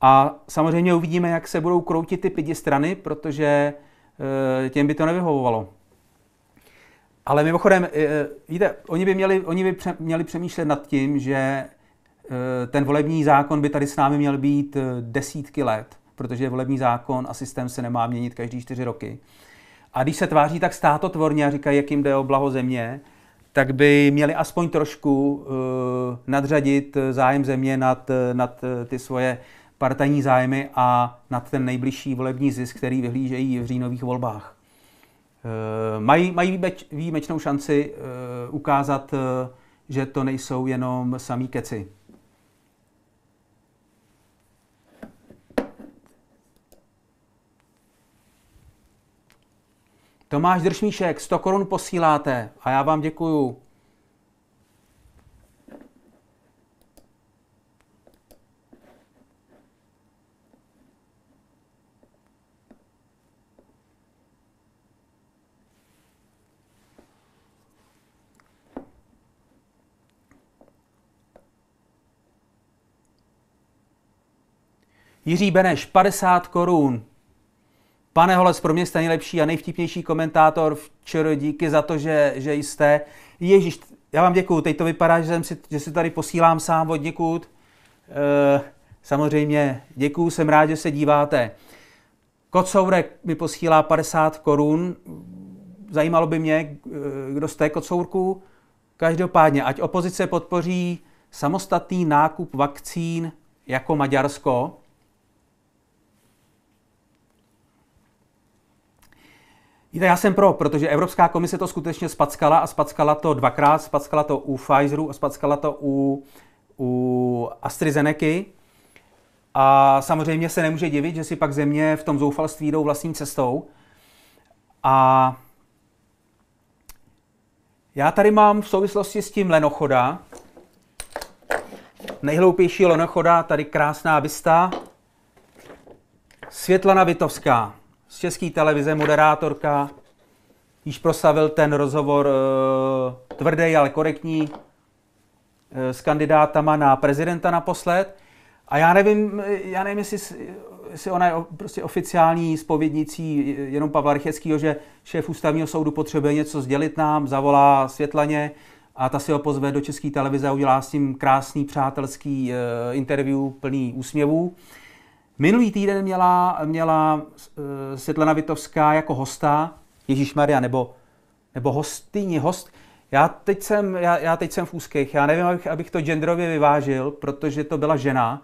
S1: A samozřejmě uvidíme, jak se budou kroutit ty pěti strany, protože těm by to nevyhovovalo. Ale mimochodem, eh, víte, oni by měli, oni by pře, měli přemýšlet nad tím, že eh, ten volební zákon by tady s námi měl být eh, desítky let, protože volební zákon a systém se nemá měnit každý čtyři roky. A když se tváří tak státotvorně a říkají, jak jim jde o blaho země, tak by měli aspoň trošku uh, nadřadit zájem země nad, nad ty svoje partajní zájmy a nad ten nejbližší volební zisk, který vyhlížejí v říjnových volbách. Eh, mají, mají výjimeč, výjimečnou šanci eh, ukázat, eh, že to nejsou jenom samý keci. Tomáš Držmíšek, 100 korun posíláte a já vám děkuju. Jiří Beneš, 50 korun. Pane Holec, pro mě jste nejlepší a nejvtipnější komentátor včera. Díky za to, že, že jste. Ježíš, já vám děkuju. Teď to vypadá, že, jsem si, že si tady posílám sám od někud. E, samozřejmě děkuju, jsem rád, že se díváte. Kocourek mi posílá 50 korun. Zajímalo by mě, eh, kdo jste kocourku. Každopádně, ať opozice podpoří samostatný nákup vakcín jako Maďarsko, Víte, já jsem pro, protože Evropská komise to skutečně spackala a spackala to dvakrát, spackala to u Pfizeru a spackala to u, u AstraZeneca. A samozřejmě se nemůže divit, že si pak země v tom zoufalství jdou vlastní cestou. A já tady mám v souvislosti s tím lenochoda, nejhloupější lenochoda, tady krásná vista, Světlana Vitovská z české televize, moderátorka, již prosavil ten rozhovor e, eh, tvrdý, ale korektní e, s kandidátama na prezidenta naposled. A já nevím, eh, já nevím, jestli, jestli ona je prostě oficiální spovědnicí jenom Pavla Rycheckýho, že šéf ústavního soudu potřebuje něco sdělit nám, zavolá Světlaně a ta si ho pozve do české televize a udělá s ním krásný přátelský e, interview plný úsměvů. Minulý týden měla, měla eh, Světlana Vitovská jako hosta, Ježíš Maria, nebo, nebo hostyni, host. Já teď, jsem, já, já teď jsem v úzkých. Já nevím, abych, abych to genderově vyvážil, protože to byla žena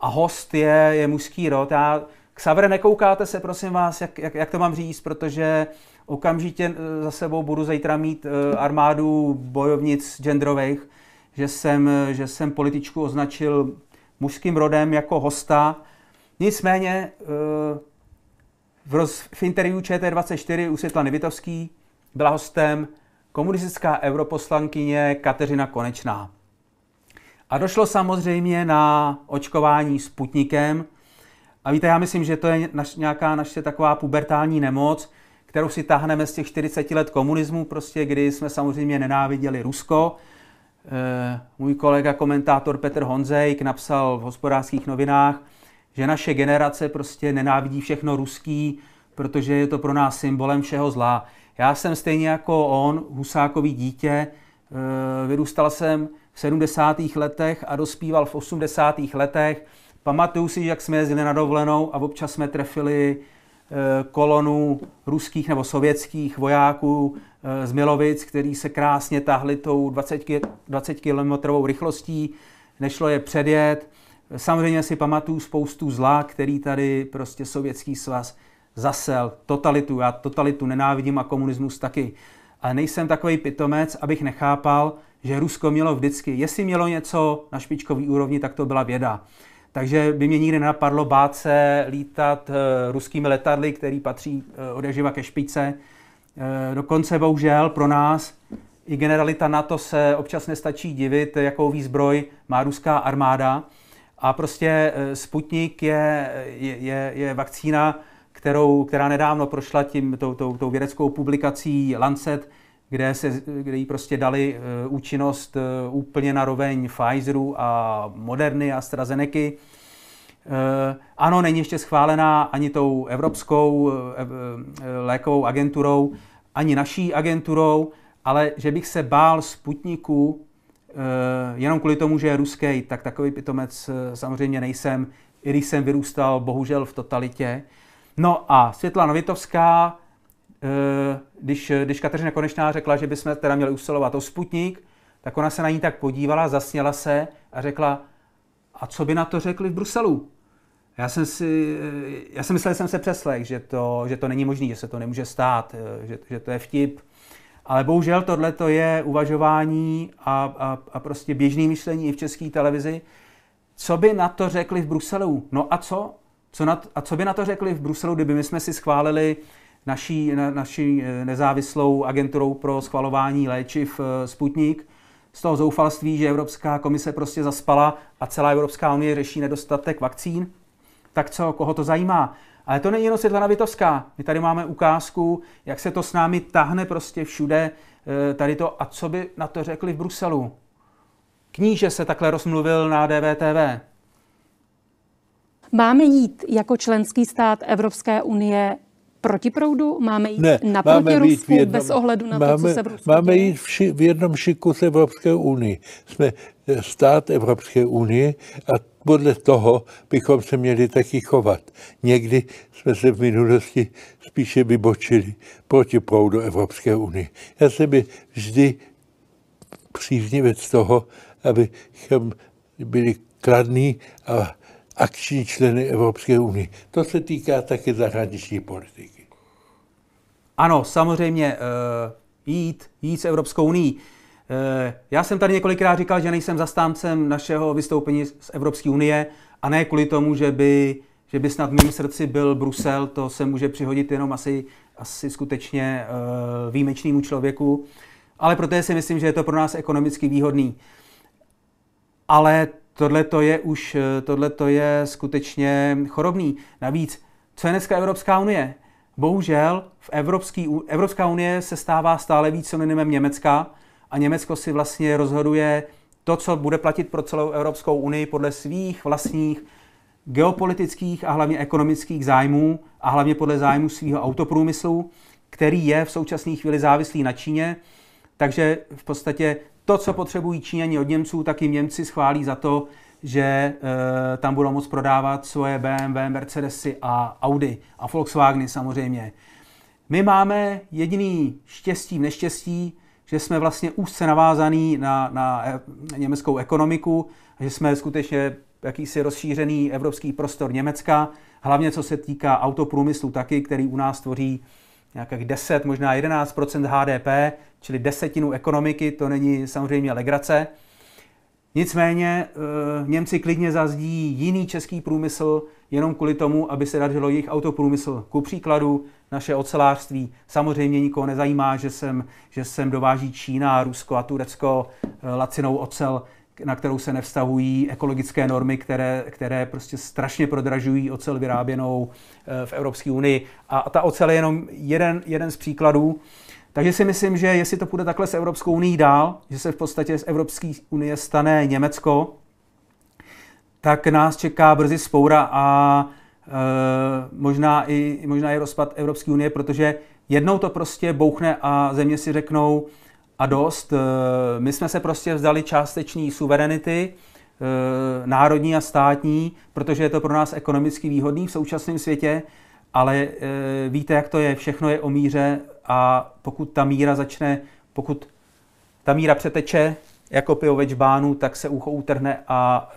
S1: a host je, je mužský rod. Já, savre nekoukáte se, prosím vás, jak, jak, jak to mám říct, protože okamžitě eh, za sebou budu zítra mít eh, armádu bojovnic genderových, že jsem, že jsem političku označil mužským rodem jako hosta Nicméně eh, v, roz, v interview ČT24 u Světla Nevitovský byla hostem komunistická europoslankyně Kateřina Konečná. A došlo samozřejmě na očkování Sputnikem. A víte, já myslím, že to je naš, nějaká naše taková pubertální nemoc, kterou si táhneme z těch 40 let komunismu, prostě kdy jsme samozřejmě nenáviděli Rusko. E, můj kolega, komentátor Petr Honzejk napsal v hospodářských novinách, že naše generace prostě nenávidí všechno ruský, protože je to pro nás symbolem všeho zla. Já jsem stejně jako on, husákový dítě, eh, vyrůstal jsem v 70. letech a dospíval v 80. letech. Pamatuju si, jak jsme jezdili na dovolenou a občas jsme trefili eh, kolonu ruských nebo sovětských vojáků eh, z Milovic, který se krásně tahli tou 20, kilometrovou rychlostí, nešlo je předjet Samozřejmě si pamatuju spoustu zla, který tady prostě sovětský svaz zasel, totalitu. Já totalitu nenávidím a komunismus taky. Ale nejsem takový pitomec, abych nechápal, že Rusko mělo vždycky, jestli mělo něco na špičkový úrovni, tak to byla věda. Takže by mě nikdy nenapadlo bát se lítat eh, ruskými letadly, který patří eh, odeživa ke špičce. Eh, dokonce bohužel pro nás i generalita NATO se občas nestačí divit, jakou výzbroj má ruská armáda. A prostě eh, Sputnik je, je, je vakcína, kterou, která nedávno prošla tím, tou, tou, tou vědeckou publikací Lancet, kde, se, kde jí prostě dali eh, účinnost eh, úplně na roveň Pfizeru a Moderny a AstraZeneca. Ano, není ještě schválená ani tou evropskou lékovou agenturou, ani naší agenturou, ale že bych se bál Sputniku Eh, jenom kvůli tomu, že je ruský, tak takový pitomec eh, samozřejmě nejsem, i když jsem vyrůstal bohužel v totalitě. No a Světla Novitovská, eh, když, když Kateřina Konečná řekla, že bychom teda měli usilovat o Sputnik, tak ona se na ní tak podívala, zasněla se a řekla, a co by na to řekli v Bruselu? Já jsem si, já jsem myslel, že jsem se přeslech, že to, že to není možné, že se to nemůže stát, že, že to je vtip. Ale bohužel tohle to je uvažování a, a, a prostě běžné myšlení i v české televizi. Co by na to řekli v Bruselu? No a co? co na, a co by na to řekli v Bruselu, kdyby my jsme si schválili naší, na, naší eh, nezávislou agenturou pro schvalování léčiv eh, Sputnik z toho zoufalství, že Evropská komise prostě zaspala a celá Evropská unie řeší nedostatek vakcín? Tak co, koho to zajímá? Ale to není jenom Světlana Vitovská. My tady máme ukázku, jak se to s námi tahne prostě všude, eh, tady to a co by na to řekli v Bruselu. Kníže se takhle rozmluvil na DVTV.
S2: Máme jít jako členský stát Evropské unie proti proudu? Máme jít ne, naproti máme Rusku jednom, bez ohledu na máme, to, co se v Rusku
S1: Máme děje? jít v, ši, v jednom šiku z Evropské unii. Jsme eh, stát Evropské unie a podle toho bychom se měli taky chovat. Někdy jsme se v minulosti spíše vybočili proti proudu Evropské unie. Já se by vždy příznivec toho, abychom byli kladní a akční členy Evropské unie. To se týká také zahraniční politiky. Ano, samozřejmě eh, jít, jít s Evropskou unii. Eh, já jsem tady několikrát říkal, že nejsem zastáncem našeho vystoupení z Evropské unie a ne kvůli tomu, že by, že by snad v mém srdci byl Brusel, to se může přihodit jenom asi, asi skutečně eh, výjimečnému člověku, ale protože si myslím, že je to pro nás ekonomicky výhodný. Ale tohle to je už, tohle to je skutečně chorobný. Navíc, co je dneska Evropská unie? Bohužel v Evropský, Evropská unie se stává stále víc synonymem Německa a Německo si vlastně rozhoduje to, co bude platit pro celou Evropskou unii podle svých vlastních geopolitických a hlavně ekonomických zájmů a hlavně podle zájmu svého autoprůmyslu, který je v současné chvíli závislý na Číně. Takže v podstatě to, co potřebují Číňani od Němců, tak i Němci schválí za to, že e, tam budou moc prodávat svoje BMW, Mercedesy a Audi a Volkswageny samozřejmě. My máme jediný štěstí v neštěstí, že jsme vlastně úzce navázaný na, eh, na německou ekonomiku, že jsme skutečně jakýsi rozšířený evropský prostor Německa, hlavně co se týká autoprůmyslu taky, který u nás tvoří nějakých 10, možná 11 HDP, čili desetinu ekonomiky, to není samozřejmě legrace. Nicméně eh, Němci klidně zazdí jiný český průmysl jenom kvůli tomu, aby se dařilo jejich autoprůmysl. Ku příkladu naše ocelářství. Samozřejmě nikoho nezajímá, že sem, že sem dováží Čína, Rusko a Turecko eh, lacinou ocel, na kterou se nevztahují ekologické normy, které, které prostě strašně prodražují ocel vyráběnou eh, v Evropské unii. A ta ocel je jenom jeden, jeden z příkladů. Takže si myslím, že jestli to půjde takhle s Evropskou unii dál, že se v podstatě z Evropské unie stane Německo, tak nás čeká brzy spoura a e, možná, i, možná i rozpad Evropské unie, protože jednou to prostě bouchne a země si řeknou a dost. E, my jsme se prostě vzdali částeční suverenity, e, národní a státní, protože je to pro nás ekonomicky výhodný v současném světě, ale e, víte, jak to je, všechno je o míře a pokud ta míra začne, pokud ta míra přeteče jako pivo ve čbánu, tak se ucho utrhne a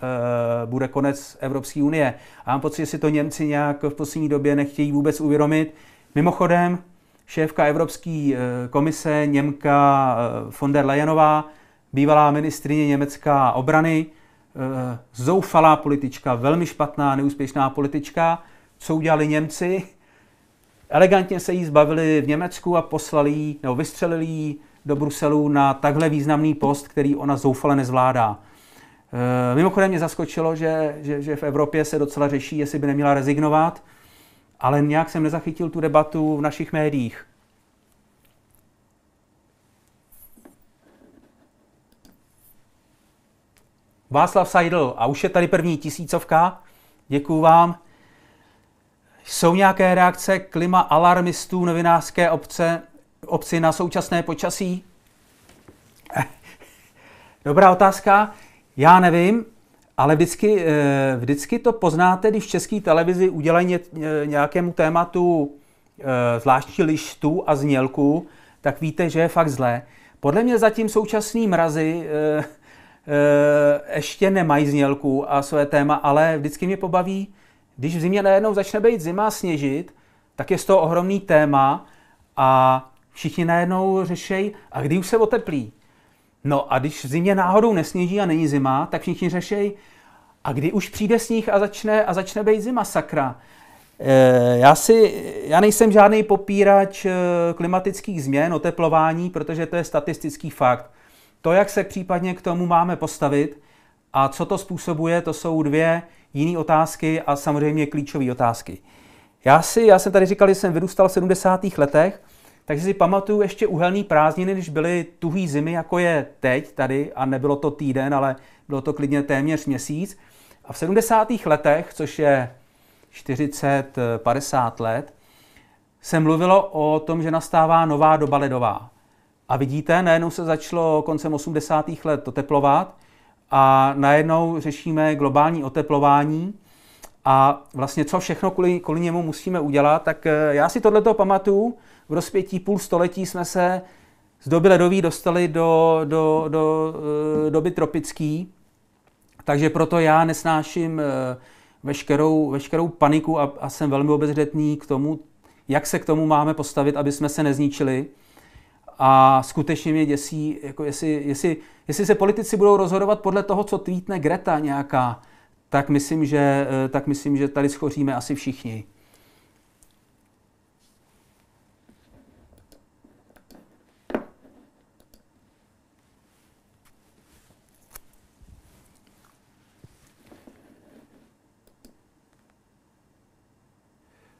S1: e, bude konec Evropské unie. A mám pocit, že si to Němci nějak v poslední době nechtějí vůbec uvědomit. Mimochodem, šéfka Evropské e, komise Němka e, von der Leyenová, bývalá ministrině německá obrany, e, zoufalá politička, velmi špatná, neúspěšná politička. Co udělali Němci? Elegantně se jí zbavili v Německu a poslali jí, nebo vystřelili jí do Bruselu na takhle významný post, který ona zoufale nezvládá. E, mimochodem mě zaskočilo, že, že, že v Evropě se docela řeší, jestli by neměla rezignovat, ale nějak jsem nezachytil tu debatu v našich médiích. Václav Seidl, a už je tady první tisícovka. Děkuju vám. Jsou nějaké reakce klima alarmistů novinářské obce, obci na současné počasí? Eh, dobrá otázka. Já nevím, ale vždycky, eh, vždycky to poznáte, když v české televizi udělají nějakému tématu eh, zvláštní lištu a znělku, tak víte, že je fakt zlé. Podle mě zatím současný mrazy ještě nemají znělku a své téma, ale vždycky mě pobaví, když v zimě najednou začne být zima sněžit, tak je z toho ohromný téma a všichni najednou řeší. a kdy už se oteplí. No a když v zimě náhodou nesněží a není zima, tak všichni řeší. a kdy už přijde sníh a začne, a začne být zima, sakra. Eh, já, si, já nejsem žádný popírač eh, klimatických změn, oteplování, protože to je statistický fakt. To, jak se případně k tomu máme postavit, a co to způsobuje, to jsou dvě jiné otázky a samozřejmě klíčové otázky. Já, si, já jsem tady říkal, že jsem vyrůstal v 70. letech, takže si pamatuju ještě uhelný prázdniny, když byly tuhý zimy, jako je teď tady, a nebylo to týden, ale bylo to klidně téměř měsíc. A v 70. letech, což je 40-50 let, se mluvilo o tom, že nastává nová doba ledová. A vidíte, najednou se začalo koncem 80. let oteplovat, a najednou řešíme globální oteplování a vlastně co všechno kvůli, kvůli němu musíme udělat, tak eh, já si tohleto pamatuju, v rozpětí půl století jsme se z doby ledový dostali do, do, do, do eh, doby tropický, takže proto já nesnáším eh, veškerou, veškerou paniku a, a jsem velmi obezřetný k tomu, jak se k tomu máme postavit, aby jsme se nezničili. A skutečně mě děsí, jako jestli, jestli, jestli se politici budou rozhodovat podle toho, co tweetne Greta nějaká, tak myslím, že, eh, tak myslím, že tady schoříme asi všichni.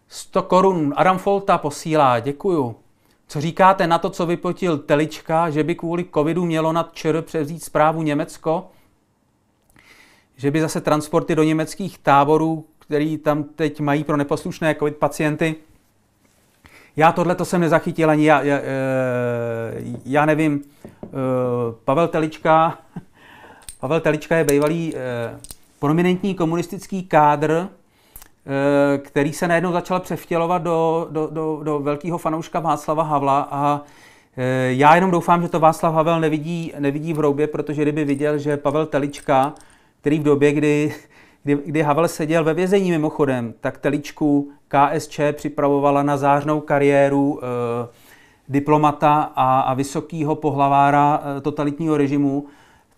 S1: Sto korun. Adam Folta posílá, děkuju. Co říkáte na to, co vypotil Telička, že by kvůli covidu mělo nad ČR převzít zprávu Německo? Že by zase transporty do německých táborů, který tam teď mají pro neposlušné covid pacienty, já tohle to jsem nezachytil ani já, já, eh, já nevím. Eh, Pavel Telička, [laughs] Pavel Telička je bývalý eh, prominentní komunistický kádr, Eh, který se najednou začal převtělovat do, do, do, do velkého fanouška Václava Havla a eh, já jenom doufám, že to Václav Havel nevidí, nevidí v hroubě, protože kdyby viděl, že Pavel Telička, který v době, kdy, kdy, kdy Havel seděl ve vězení mimochodem, tak Teličku KSČ připravovala na zářnou kariéru eh, diplomata a, a vysokého pohlavára eh, totalitního režimu,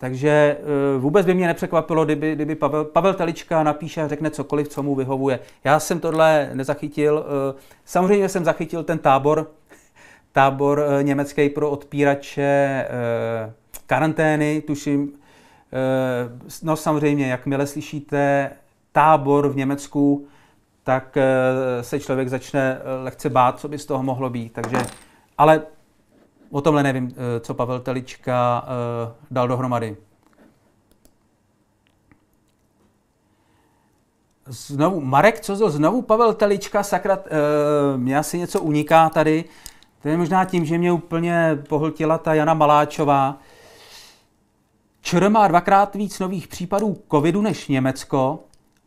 S1: takže eh, vůbec by mě nepřekvapilo, kdyby, kdyby Pavel, Pavel Telička napíše a řekne cokoliv, co mu vyhovuje. Já jsem tohle nezachytil. Eh, samozřejmě jsem zachytil ten tábor, [laughs] tábor eh, německý pro odpírače karantény, tuším. No samozřejmě, jakmile slyšíte tábor v Německu, tak se člověk začne lehce bát, co by z toho mohlo být. Takže, ale O tomhle nevím, eh, co Pavel Telička eh, dal dohromady. Znovu, Marek to znovu Pavel Telička, sakra, eh, mě asi něco uniká tady. To je možná tím, že mě úplně pohltila ta Jana Maláčová. ČR má dvakrát víc nových případů covidu než Německo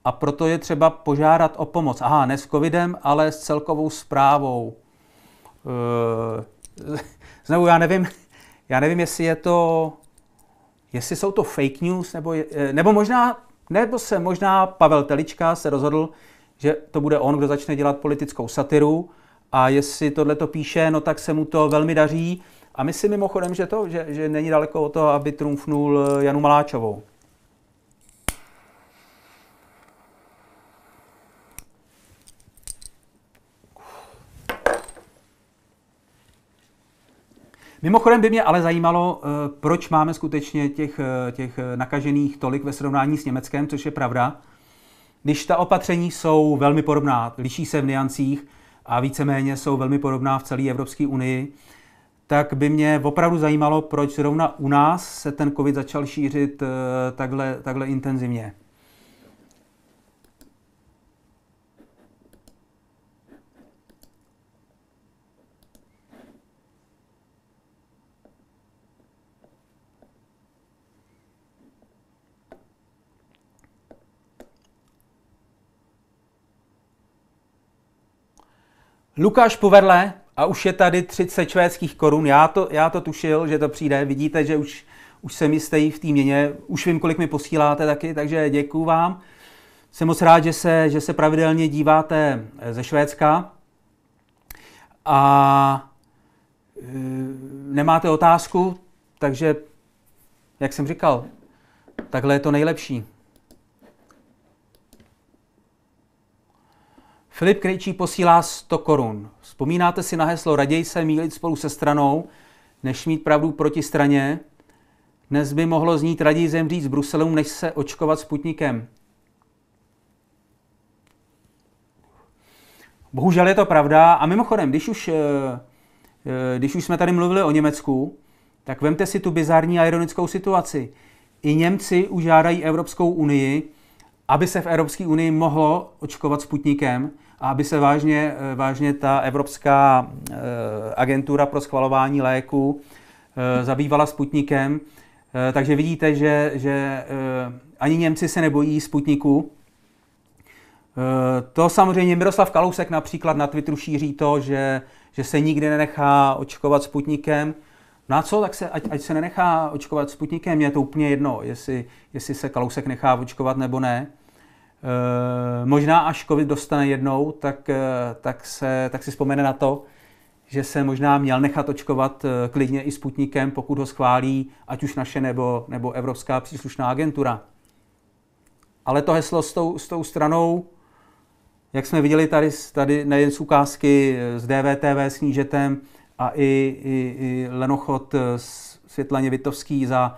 S1: a proto je třeba požádat o pomoc. Aha, ne s covidem, ale s celkovou zprávou. Znovu, já nevím, [laughs] já nevím, jestli je to, jestli jsou to fake news, nebo, je, eh, nebo možná, nebo se možná Pavel Telička se rozhodl, že to bude on, kdo začne dělat politickou satiru a jestli tohle to píše, no tak se mu to velmi daří. A myslím mimochodem, že to, že, že není daleko od toho, aby trumfnul eh, Janu Maláčovou. Mimochodem by mě ale zajímalo, eh, proč máme skutečně těch, eh, těch eh, nakažených tolik ve srovnání s Německem, což je pravda, když ta opatření jsou velmi podobná, liší se v niancích a víceméně jsou velmi podobná v celé Evropské unii, tak by mě opravdu zajímalo, proč zrovna u nás se ten covid začal šířit takhle, takhle intenzivně. Lukáš Poverle a už je tady 30 švédských korun. Já to, já to tušil, že to přijde. Vidíte, že už, už jsem jistý v té měně. Už vím, kolik mi posíláte taky, takže děkuju vám. Jsem moc rád, že se, že se pravidelně díváte eh, ze Švédska. A e, nemáte otázku, takže, jak jsem říkal, takhle je to nejlepší. Filip Krejčí posílá 100 korun. Vzpomínáte si na heslo raději se mílit spolu se stranou, než mít pravdu proti straně? Dnes by mohlo znít raději zemřít s Bruselem, než se očkovat Putnikem. Bohužel je to pravda. A mimochodem, když už, eh, eh, když už jsme tady mluvili o Německu, tak vemte si tu bizarní a ironickou situaci. I Němci už žádají Evropskou unii, aby se v Evropské unii mohlo očkovat Putnikem, a aby se vážně, eh, vážně ta Evropská eh, agentura pro schvalování léků eh, zabývala Sputnikem. Takže vidíte, že, že ani Němci se nebojí Sputniku. To samozřejmě Miroslav Kalousek například na Twitteru šíří to, že, že se nikdy nenechá očkovat Sputnikem. Na no co, tak se, ať, ať se nenechá očkovat Sputnikem, je to úplně jedno, jestli, jestli se Kalousek nechá očkovat nebo ne. Eh, možná až covid dostane jednou, tak, eh, tak, se, tak si vzpomene na to, že se možná měl nechat očkovat eh, klidně i Sputnikem, pokud ho schválí ať už naše nebo, nebo evropská příslušná agentura. Ale to heslo s tou, s tou stranou, jak jsme viděli tady, tady nejen z ukázky z DVTV s Nížetem a i, i, i Lenochod Světlaně Vitovský za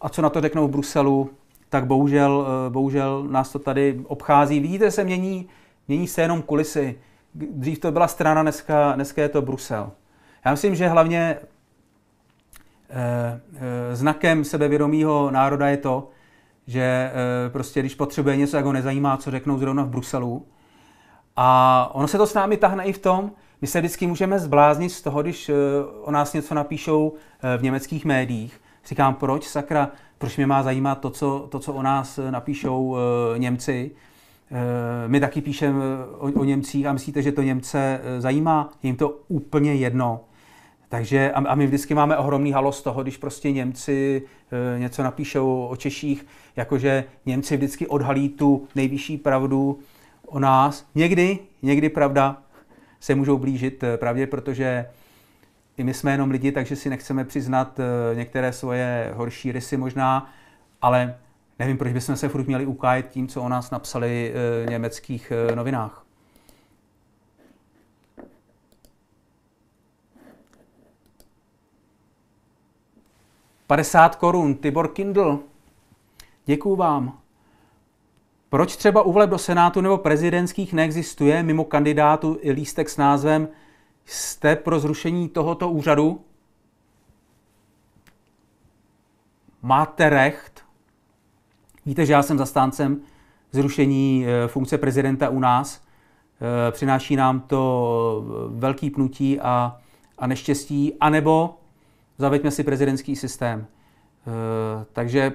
S1: a co na to řeknou v Bruselu, tak bohužel, eh, bohužel nás to tady obchází. Vidíte, se mění, mění se jenom kulisy. Dřív to byla strana, dneska, dneska je to Brusel. Já myslím, že hlavně eh, eh znakem sebevědomého národa je to, že eh, prostě když potřebuje něco, tak ho nezajímá, co řeknou zrovna v Bruselu. A ono se to s námi tahne i v tom, my se vždycky můžeme zbláznit z toho, když eh, o nás něco napíšou v německých médiích. Říkám, proč sakra, proč mě má zajímat to, co, to, co o nás napíšou eh, Němci. Eh, my taky píšeme eh, o, o Němcích a myslíte, že to Němce zajímá? Je jim to úplně jedno. Takže a my vždycky máme ohromný halo z toho, když prostě Němci něco napíšou o Češích, jakože Němci vždycky odhalí tu nejvyšší pravdu o nás. Někdy, někdy pravda se můžou blížit pravdě, protože i my jsme jenom lidi, takže si nechceme přiznat eh, některé svoje horší rysy možná, ale nevím, proč bychom se furt měli ukájet tím, co o nás napsali v eh, německých eh, novinách. Padesát korun, Tibor Kindl. Děkuju vám. Proč třeba u do Senátu nebo prezidentských neexistuje mimo kandidátu lístek s názvem Jste pro zrušení tohoto úřadu? Máte recht? Víte, že já jsem zastáncem zrušení eh, funkce prezidenta u nás. Eh, přináší nám to eh, velký pnutí a, a neštěstí, nebo zaveďme si prezidentský systém. Takže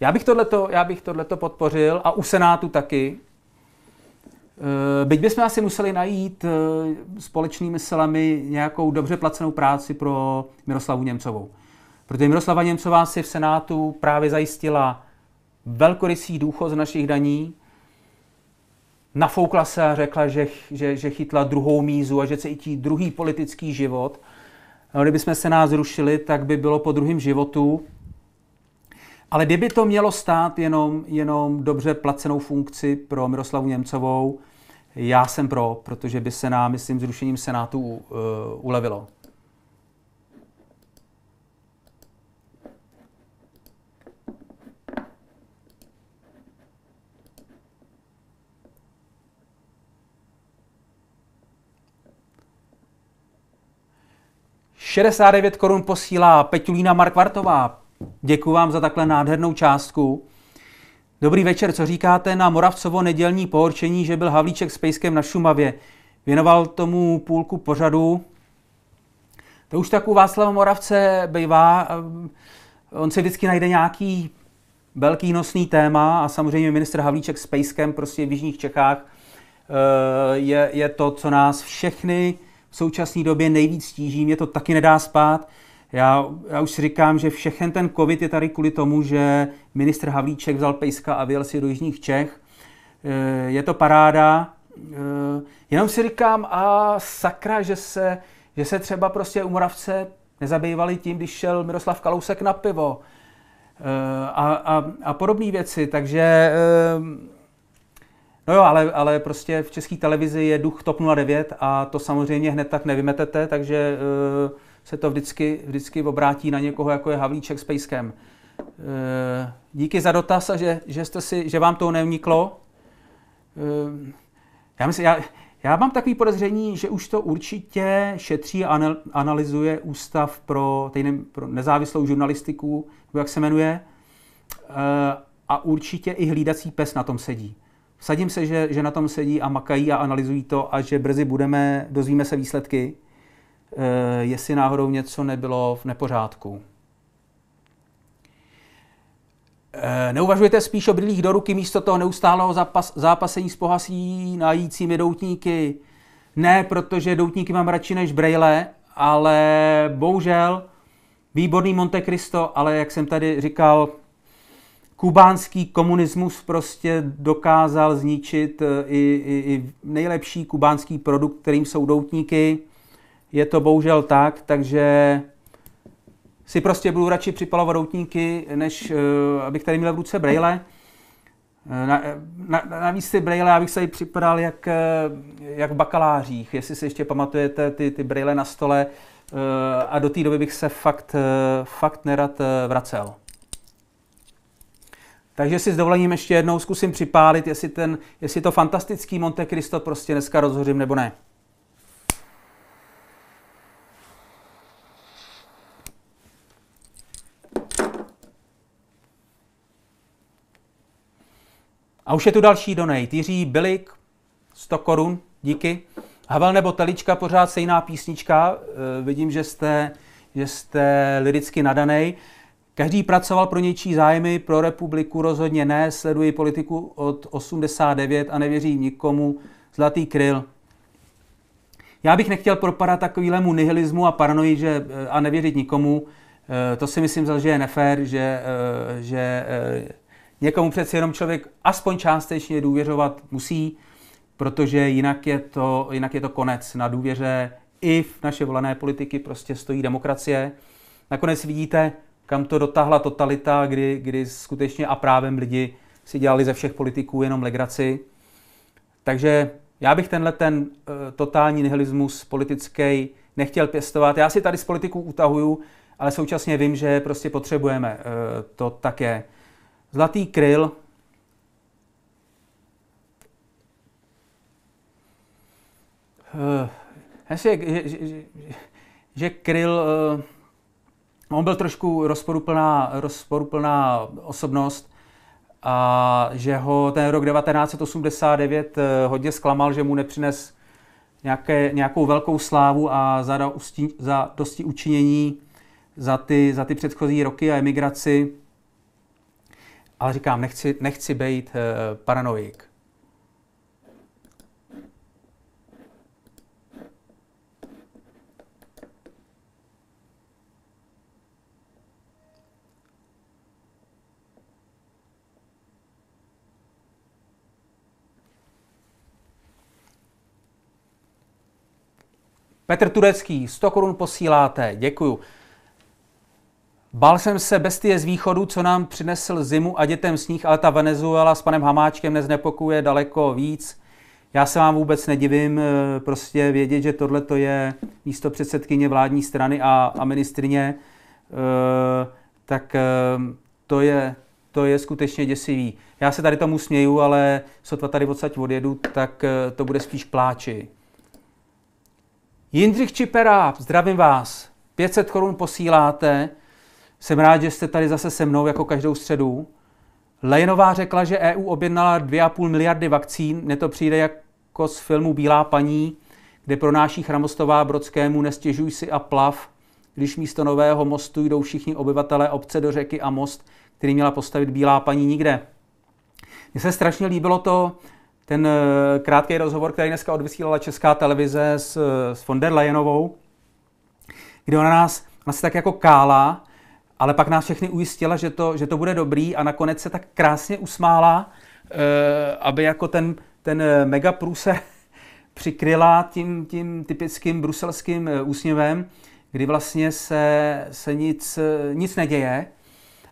S1: já bych tohleto, já bych tohleto podpořil a u Senátu taky, Eh, byť bychom asi museli najít eh, společnými silami nějakou dobře placenou práci pro Miroslavu Němcovou. Protože Miroslava Němcová si v Senátu právě zajistila velkorysý důchod z našich daní, nafoukla se a řekla, že, že, že chytla druhou mízu a že cítí druhý politický život. No, kdybychom se nás zrušili, tak by bylo po druhém životu. Ale kdyby to mělo stát jenom, jenom dobře placenou funkci pro Miroslavu Němcovou, já jsem pro, protože by se nám, myslím, zrušením Senátu uh, ulevilo. Šedesát devět korun posílá Petulína Markvartová. Děkuji vám za takhle nádhernou částku. Dobrý večer, co říkáte na Moravcovo nedělní pohorčení, že byl Havlíček s Pejskem na Šumavě? Věnoval tomu půlku pořadu. To už tak u Václava Moravce bývá. Ehm, on si vždycky najde nějaký velký nosný téma a samozřejmě minister Havlíček s Pejskem prostě v Jižních Čechách ehm, je, je to, co nás všechny v současné době nejvíc stíží. Mě to taky nedá spát. Já, já už si říkám, že všechen ten covid je tady kvůli tomu, že ministr Havlíček vzal pejska a vyjel si do Jižních Čech. Eh, je to paráda. Eh, jenom si říkám, a sakra, že se, že se třeba prostě u Moravce nezabývali tím, když šel Miroslav Kalousek na pivo eh, a, a, a podobné věci. Takže, no jo, ale, ale prostě v české televizi je duch TOP 09 a to samozřejmě hned tak nevymetete, takže se to vždycky, vždycky obrátí na někoho, jako je Havlíček s Pejskem. E, díky za dotaz a že, že, jste si, že vám to neuniklo. E, já, myslím, já, já mám takové podezření, že už to určitě šetří a analyzuje Ústav pro, ne, pro nezávislou žurnalistiku, jak se jmenuje, e, a určitě i hlídací pes na tom sedí. Vsadím se, že, že na tom sedí a makají a analyzují to a že brzy budeme, dozvíme se výsledky. Eh, jestli náhodou něco nebylo v nepořádku. Eh, neuvažujete spíš o brýlích do ruky místo toho neustálého zápas, zápasení s najícími doutníky? Ne, protože doutníky mám radši než brejle, ale bohužel výborný Monte Cristo, ale jak jsem tady říkal, kubánský komunismus prostě dokázal zničit eh, i, i, i nejlepší kubánský produkt, kterým jsou doutníky je to bohužel tak, takže si prostě budu radši připalovat doutníky, než uh, abych tady měl v ruce brejle. Eh, na, na, navíc ty brejle, abych se jí připadal jak, eh, jak v bakalářích. Jestli si ještě pamatujete ty, ty brejle na stole uh, a do té doby bych se fakt, uh, fakt nerad vracel. Takže si s dovolením ještě jednou zkusím připálit, jestli, ten, jestli to fantastický Monte Cristo prostě dneska rozhořím nebo ne. A už je tu další donate. Jiří Bilik, 100 korun, díky. Havel nebo Telička, pořád stejná písnička. E, vidím, že jste, že jste liricky nadanej. Každý pracoval pro něčí zájmy, pro republiku rozhodně ne, sleduji politiku od 89 a nevěřím nikomu. Zlatý kryl. Já bych nechtěl propadat takovýhlemu nihilismu a paranoji že, eh, a nevěřit nikomu. E, to si myslím, že je nefér, že, e, že e, Někomu přeci jenom člověk aspoň částečně důvěřovat musí, protože jinak je to, jinak je to konec na důvěře. I v naše volené politiky prostě stojí demokracie. Nakonec vidíte, kam to dotáhla totalita, kdy, kdy skutečně a právem lidi si dělali ze všech politiků jenom legraci. Takže já bych tenhle ten uh, totální nihilismus politický nechtěl pěstovat. Já si tady z politiků utahuju, ale současně vím, že prostě potřebujeme uh, to také. Zlatý kryl. Eh, já si, že, že, že, že kryl, eh, on byl trošku rozporuplná, rozporuplná osobnost a že ho ten rok 1989 eh, hodně zklamal, že mu nepřines nějaké, nějakou velkou slávu a za, dosti, za dosti učinění za ty, za ty předchozí roky a emigraci ale říkám, nechci, nechci být eh, paranoik. Petr Turecký, 100 korun posíláte, děkuju. Bál jsem se bestie z východu, co nám přinesl zimu a dětem sníh, ale ta Venezuela s panem Hamáčkem neznepokuje daleko víc. Já se vám vůbec nedivím, eh, prostě vědět, že tohle to je místo předsedkyně vládní strany a, a ministrině, eh, tak eh, to je, to je skutečně děsivý. Já se tady tomu směju, ale sotva tady odsaď odjedu, tak to bude spíš pláči. Jindřich Čipera, zdravím vás. 500 korun posíláte, jsem rád, že jste tady zase se mnou jako každou středu. Lejnová řekla, že EU objednala 2,5 miliardy vakcín. Mně to přijde jako z filmu Bílá paní, kde pronáší Chramostová Brodskému Nestěžuj si a plav, když místo nového mostu jdou všichni obyvatelé obce do řeky a most, který měla postavit Bílá paní nikde. Mně se strašně líbilo to, ten eh, krátký rozhovor, který dneska odvysílala Česká televize s, eh, s von der Leyenovou, kde ona nás asi se tak jako kála, ale pak nás všechny ujistila, že to, že to bude dobrý a nakonec se tak krásně usmála, eh, aby jako ten, ten mega průse [laughs] přikryla tím, tím typickým bruselským eh, úsměvem, kdy vlastně se, se nic, eh, nic neděje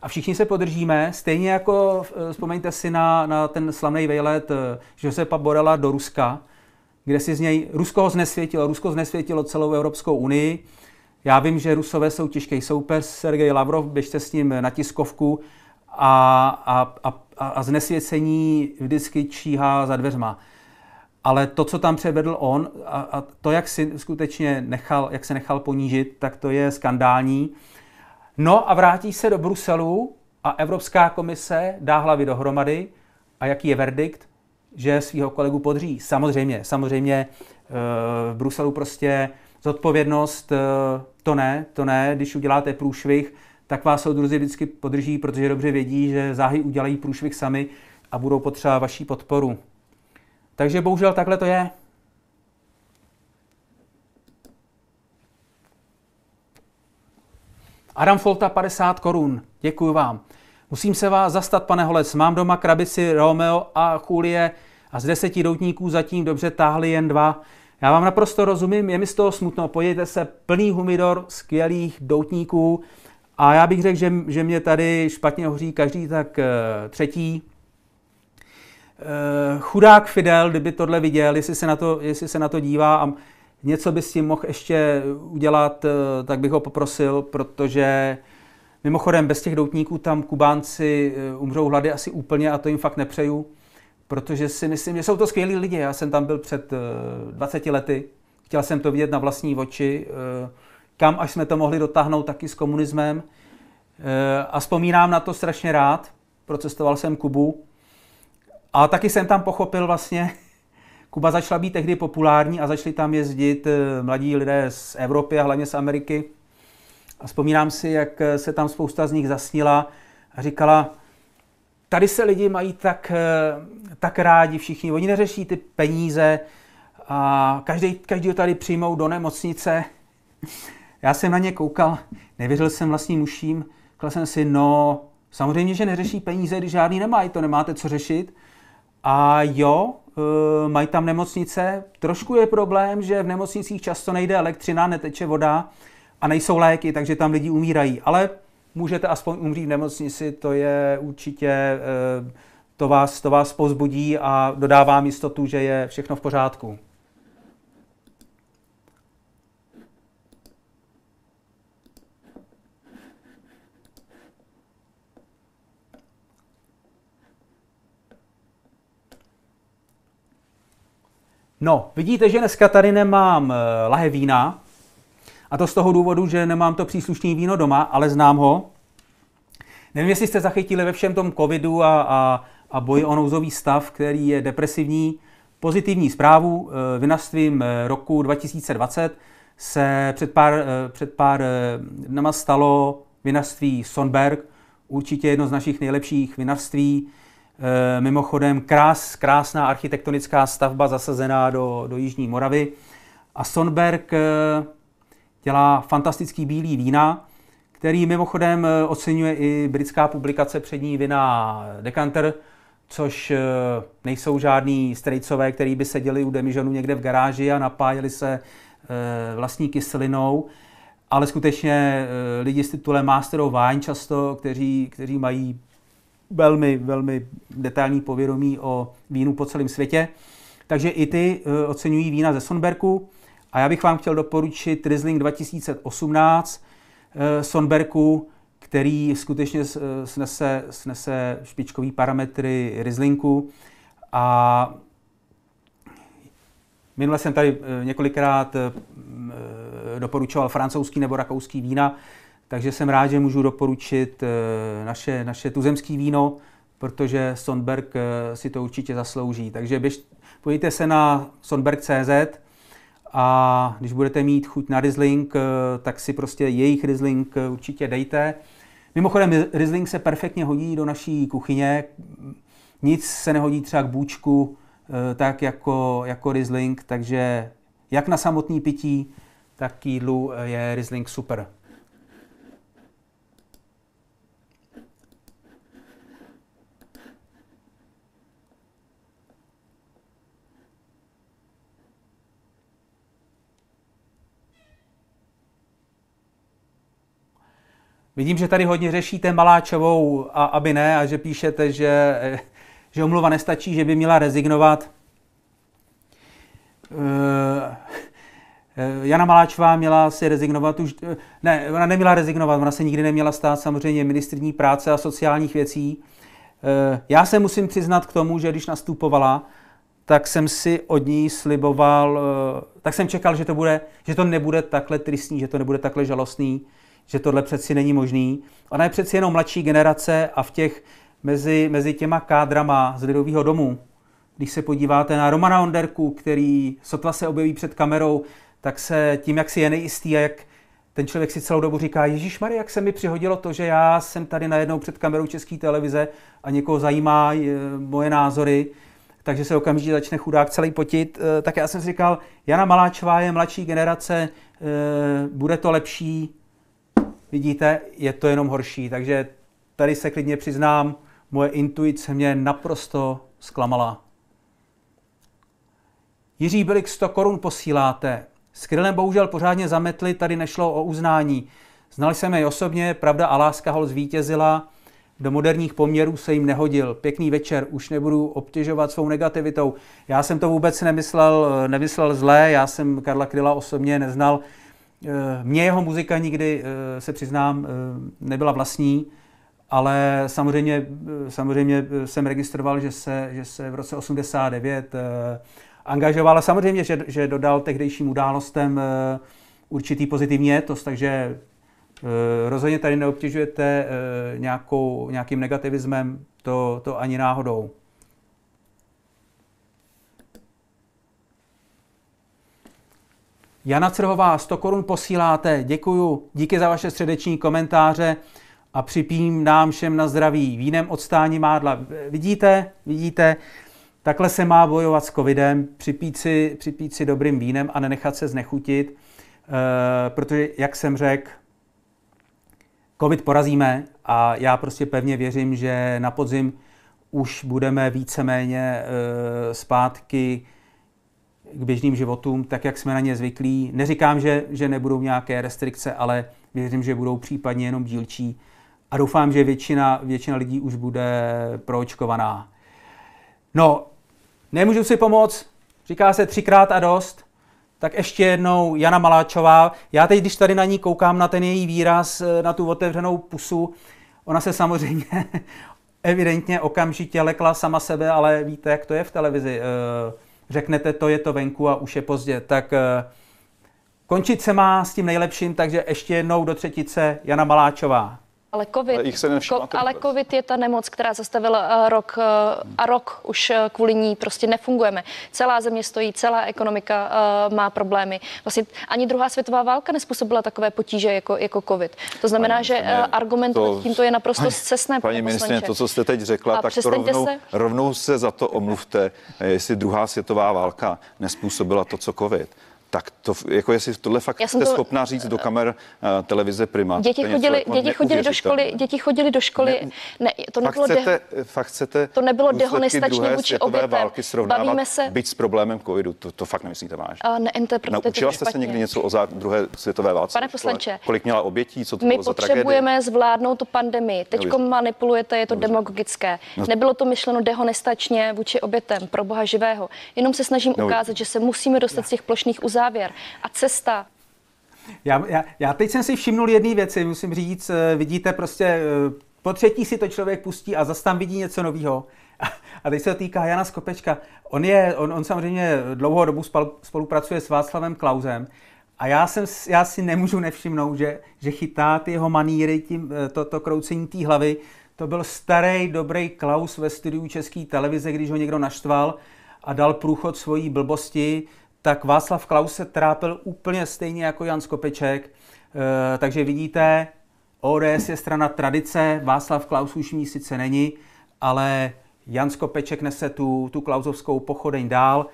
S1: a všichni se podržíme, stejně jako vzpomeňte si na, na ten slavný vejlet Josepa Borela do Ruska, kde si z něj Rusko ho znesvětilo, Rusko znesvětilo celou Evropskou unii, já vím, že Rusové jsou těžký soupeř, Sergej Lavrov, běžte s ním na tiskovku a, a, a, a znesvěcení vždycky číhá za dveřma. Ale to, co tam převedl on a, a to, jak si skutečně nechal, jak se nechal ponížit, tak to je skandální. No a vrátí se do Bruselu a Evropská komise dá hlavy dohromady a jaký je verdikt? Že svého kolegu podří. Samozřejmě, samozřejmě eh, v Bruselu prostě Zodpovědnost eh, to ne, to ne, když uděláte průšvih, tak vás soudruzi vždycky podrží, protože dobře vědí, že záhy udělají průšvih sami a budou potřeba vaší podporu. Takže bohužel takhle to je. Adam Folta 50 korun. Děkuji vám. Musím se vás zastat, pane Holec. Mám doma krabici Romeo a Julie a z deseti doutníků zatím dobře táhly jen dva. Já vám naprosto rozumím, je mi z toho smutno. Podívejte se, plný humidor skvělých doutníků. A já bych řekl, že, že mě tady špatně hoří každý tak eh, třetí. Eh, chudák Fidel, kdyby tohle viděl, jestli se na to, jestli se na to dívá a něco by s tím mohl ještě udělat, eh, tak bych ho poprosil, protože mimochodem bez těch doutníků tam Kubánci umřou hlady asi úplně a to jim fakt nepřeju protože si myslím, že jsou to skvělí lidi. Já jsem tam byl před 20 eh, lety, chtěl jsem to vidět na vlastní oči, eh, kam až jsme to mohli dotáhnout taky s komunismem. Eh, a vzpomínám na to strašně rád. Procestoval jsem Kubu. A taky jsem tam pochopil vlastně, [laughs] Kuba začala být tehdy populární a začali tam jezdit mladí lidé z Evropy a hlavně z Ameriky. A vzpomínám si, jak se tam spousta z nich zasnila a říkala, tady se lidi mají tak, eh, tak rádi všichni. Oni neřeší ty peníze. A každý, každý ho tady přijmou do nemocnice. [laughs] Já jsem na ně koukal, nevěřil jsem vlastním uším. Řekl jsem si, no, samozřejmě, že neřeší peníze, když žádný nemají, to nemáte co řešit. A jo, eh, mají tam nemocnice. Trošku je problém, že v nemocnicích často nejde elektřina, neteče voda a nejsou léky, takže tam lidi umírají. Ale můžete aspoň umřít v nemocnici, to je určitě, eh, to vás, to vás pozbudí a dodává vám jistotu, že je všechno v pořádku. No, vidíte, že dneska tady nemám eh, lahe vína, a to z toho důvodu, že nemám to příslušné víno doma, ale znám ho. Nevím, jestli jste zachytili ve všem tom covidu a, a, a boji o nouzový stav, který je depresivní, pozitivní zprávu. Eh, Vynastvím eh, roku 2020 se před pár, eh, před pár dnama stalo vinařství Sonberg, určitě jedno z našich nejlepších vinařství. Mimochodem krás, krásná architektonická stavba zasazená do, do Jižní Moravy. A Sonberg dělá fantastický bílý vína, který mimochodem eh, oceňuje i britská publikace přední vina Decanter, což eh, nejsou žádný strejcové, který by seděli u demižonu někde v garáži a napájeli se eh, vlastní kyselinou, ale skutečně lidi s titulem Master of Wine často, kteří, kteří mají velmi, velmi detailní povědomí o vínu po celém světě. Takže i ty oceňují vína ze Sonberku. A já bych vám chtěl doporučit Rizling 2018 Sonberku, který skutečně eh, snese, snese špičkový parametry Rizlinku. A minule jsem tady eh, několikrát eh, doporučoval francouzský nebo rakouský vína, takže jsem rád, že můžu doporučit naše, naše tuzemský víno, protože Sonberg si to určitě zaslouží. Takže běž, pojďte se na sonberg.cz, a když budete mít chuť na Riesling, eh, tak si prostě jejich Riesling eh, určitě dejte. Mimochodem, Riesling se perfektně hodí do naší kuchyně. Nic se nehodí třeba k bůčku, eh, tak jako, jako Riesling, takže jak na samotný pití, tak k jídlu je Riesling super. Vidím, že tady hodně řešíte Maláčovou a aby ne, a že píšete, že, že omluva nestačí, že by měla rezignovat. Eh, eh, Jana Maláčová měla si rezignovat už, eh, ne, ona neměla rezignovat, ona se nikdy neměla stát samozřejmě ministrní práce a sociálních věcí. Já se musím přiznat k tomu, že když nastupovala, tak jsem si od ní sliboval, tak jsem čekal, že to, bude, že to nebude takhle tristní, že to nebude takhle žalostný že tohle přeci není možný. Ona je přeci jenom mladší generace a v těch mezi, mezi těma kádrama z Lidového domu, když se podíváte na Romana Onderku, který sotva se objeví před kamerou, tak se tím, jak si je nejistý a jak ten člověk si celou dobu říká, Ježíš Maria, jak se mi přihodilo to, že já jsem tady najednou před kamerou České televize a někoho zajímá eh, moje názory, takže se okamžitě začne chudák celý potit. Eh, tak já jsem si říkal, Jana Maláčová je mladší generace, eh, bude to lepší, vidíte, je to jenom horší. Takže tady se klidně přiznám, moje intuice mě naprosto zklamala. Jiří Bilik 100 korun posíláte. S Krylem bohužel pořádně zametli, tady nešlo o uznání. Znal jsem jej osobně, pravda a láska hol zvítězila, do moderních poměrů se jim nehodil. Pěkný večer, už nebudu obtěžovat svou negativitou. Já jsem to vůbec nemyslel, nemyslel zlé, já jsem Karla Kryla osobně neznal, Eh, mně jeho muzika nikdy, eh, se přiznám, eh, nebyla vlastní, ale samozřejmě, samozřejmě jsem registroval, že se, že se v roce 89 angažoval a samozřejmě, že, že dodal tehdejším událostem určitý pozitivní etos, takže rozhodně tady neobtěžujete nějakou, nějakým negativismem, to, to ani náhodou. Jana Crhová, 100 korun posíláte, děkuju, díky za vaše středeční komentáře a připím nám všem na zdraví vínem odstání mádla. Vidíte, vidíte, takhle se má bojovat s covidem, připít si, připít si dobrým vínem a nenechat se znechutit, eh, protože, jak jsem řekl, covid porazíme a já prostě pevně věřím, že na podzim už budeme víceméně eh, zpátky k běžným životům, tak jak jsme na ně zvyklí. Neříkám, že, že nebudou nějaké restrikce, ale věřím, že budou případně jenom dílčí. A doufám, že většina, většina lidí už bude proočkovaná. No, nemůžu si pomoct, říká se třikrát a dost. Tak ještě jednou Jana Maláčová. Já teď, když tady na ní koukám, na ten její výraz, eh, na tu otevřenou pusu, ona se samozřejmě [laughs] evidentně okamžitě lekla sama sebe, ale víte, jak to je v televizi. Eh, řeknete, to je to venku a už je pozdě. Tak eh, končit se má s tím nejlepším, takže ještě jednou do třetice Jana Maláčová.
S2: Ale COVID, ale, se ko, ale COVID je ta nemoc, která zastavila eh, rok eh, a rok už eh, kvůli ní prostě nefungujeme. Celá země stojí, celá ekonomika má problémy. Vlastně ani druhá světová válka nespůsobila takové potíže jako, jako COVID. To znamená, paní, že argument to, tímto je naprosto cestné. Paní ministrině, to, co
S3: jste teď řekla, a tak to rovnou se... rovnou se za to omluvte, jestli druhá světová válka nespůsobila to, co COVID. Tak to, jako jestli tohle fakt jsem jste to... schopná říct do kamer uh, televize Prima. Děti chodili, něco, jako děti chodili do školy,
S2: děti chodili do školy, ne, ne to nebylo chcete,
S3: de... chcete to nebylo dehonestační vůči obětem. války srovnávat, Bavíme se... byť s problémem covidu, to, to fakt nemyslíte vážně. A
S2: neinterpretujete Naučila jste se někdy
S3: něco o zá... druhé světové válce? Pane poslanče, kolik měla obětí, co to My bylo za potřebujeme tragédie?
S2: zvládnout tu pandemii. No, Teď manipulujete, je to Dobře. demagogické. No. Nebylo to myšleno dehonestačně vůči obětem, pro boha živého. Jenom se snažím no, ukázat, že se musíme dostat z těch plošných uzavření závěr a cesta
S1: já, já, já teď jsem si všimnul jedné věci, musím říct, eh, vidíte prostě, eh, po třetí si to člověk pustí a zase tam vidí něco nového. A teď se to týká Jana Skopečka. On, je, on, on samozřejmě dlouhou dobu spolupracuje s Václavem Klausem a já, jsem, já si nemůžu nevšimnout, že, že chytá ty jeho maníry, tím, eh, to, to kroucení té hlavy. To byl starý, dobrý Klaus ve studiu České televize, když ho někdo naštval a dal průchod svojí blbosti, tak Václav Klaus se trápil úplně stejně jako Jan Skopeček. E, takže vidíte, ODS je strana tradice, Václav Klaus už ní sice není, ale Jan Skopeček nese tu, tu klauzovskou pochodeň dál.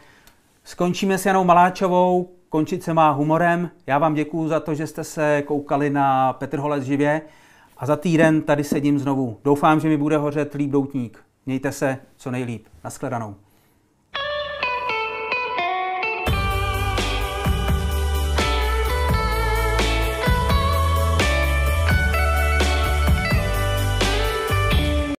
S1: Skončíme s Janou Maláčovou, končit se má humorem. Já vám děkuju za to, že jste se koukali na Petr Holec živě a za týden tady sedím znovu. Doufám, že mi bude hořet líp doutník. Mějte se co nejlíp. Naschledanou.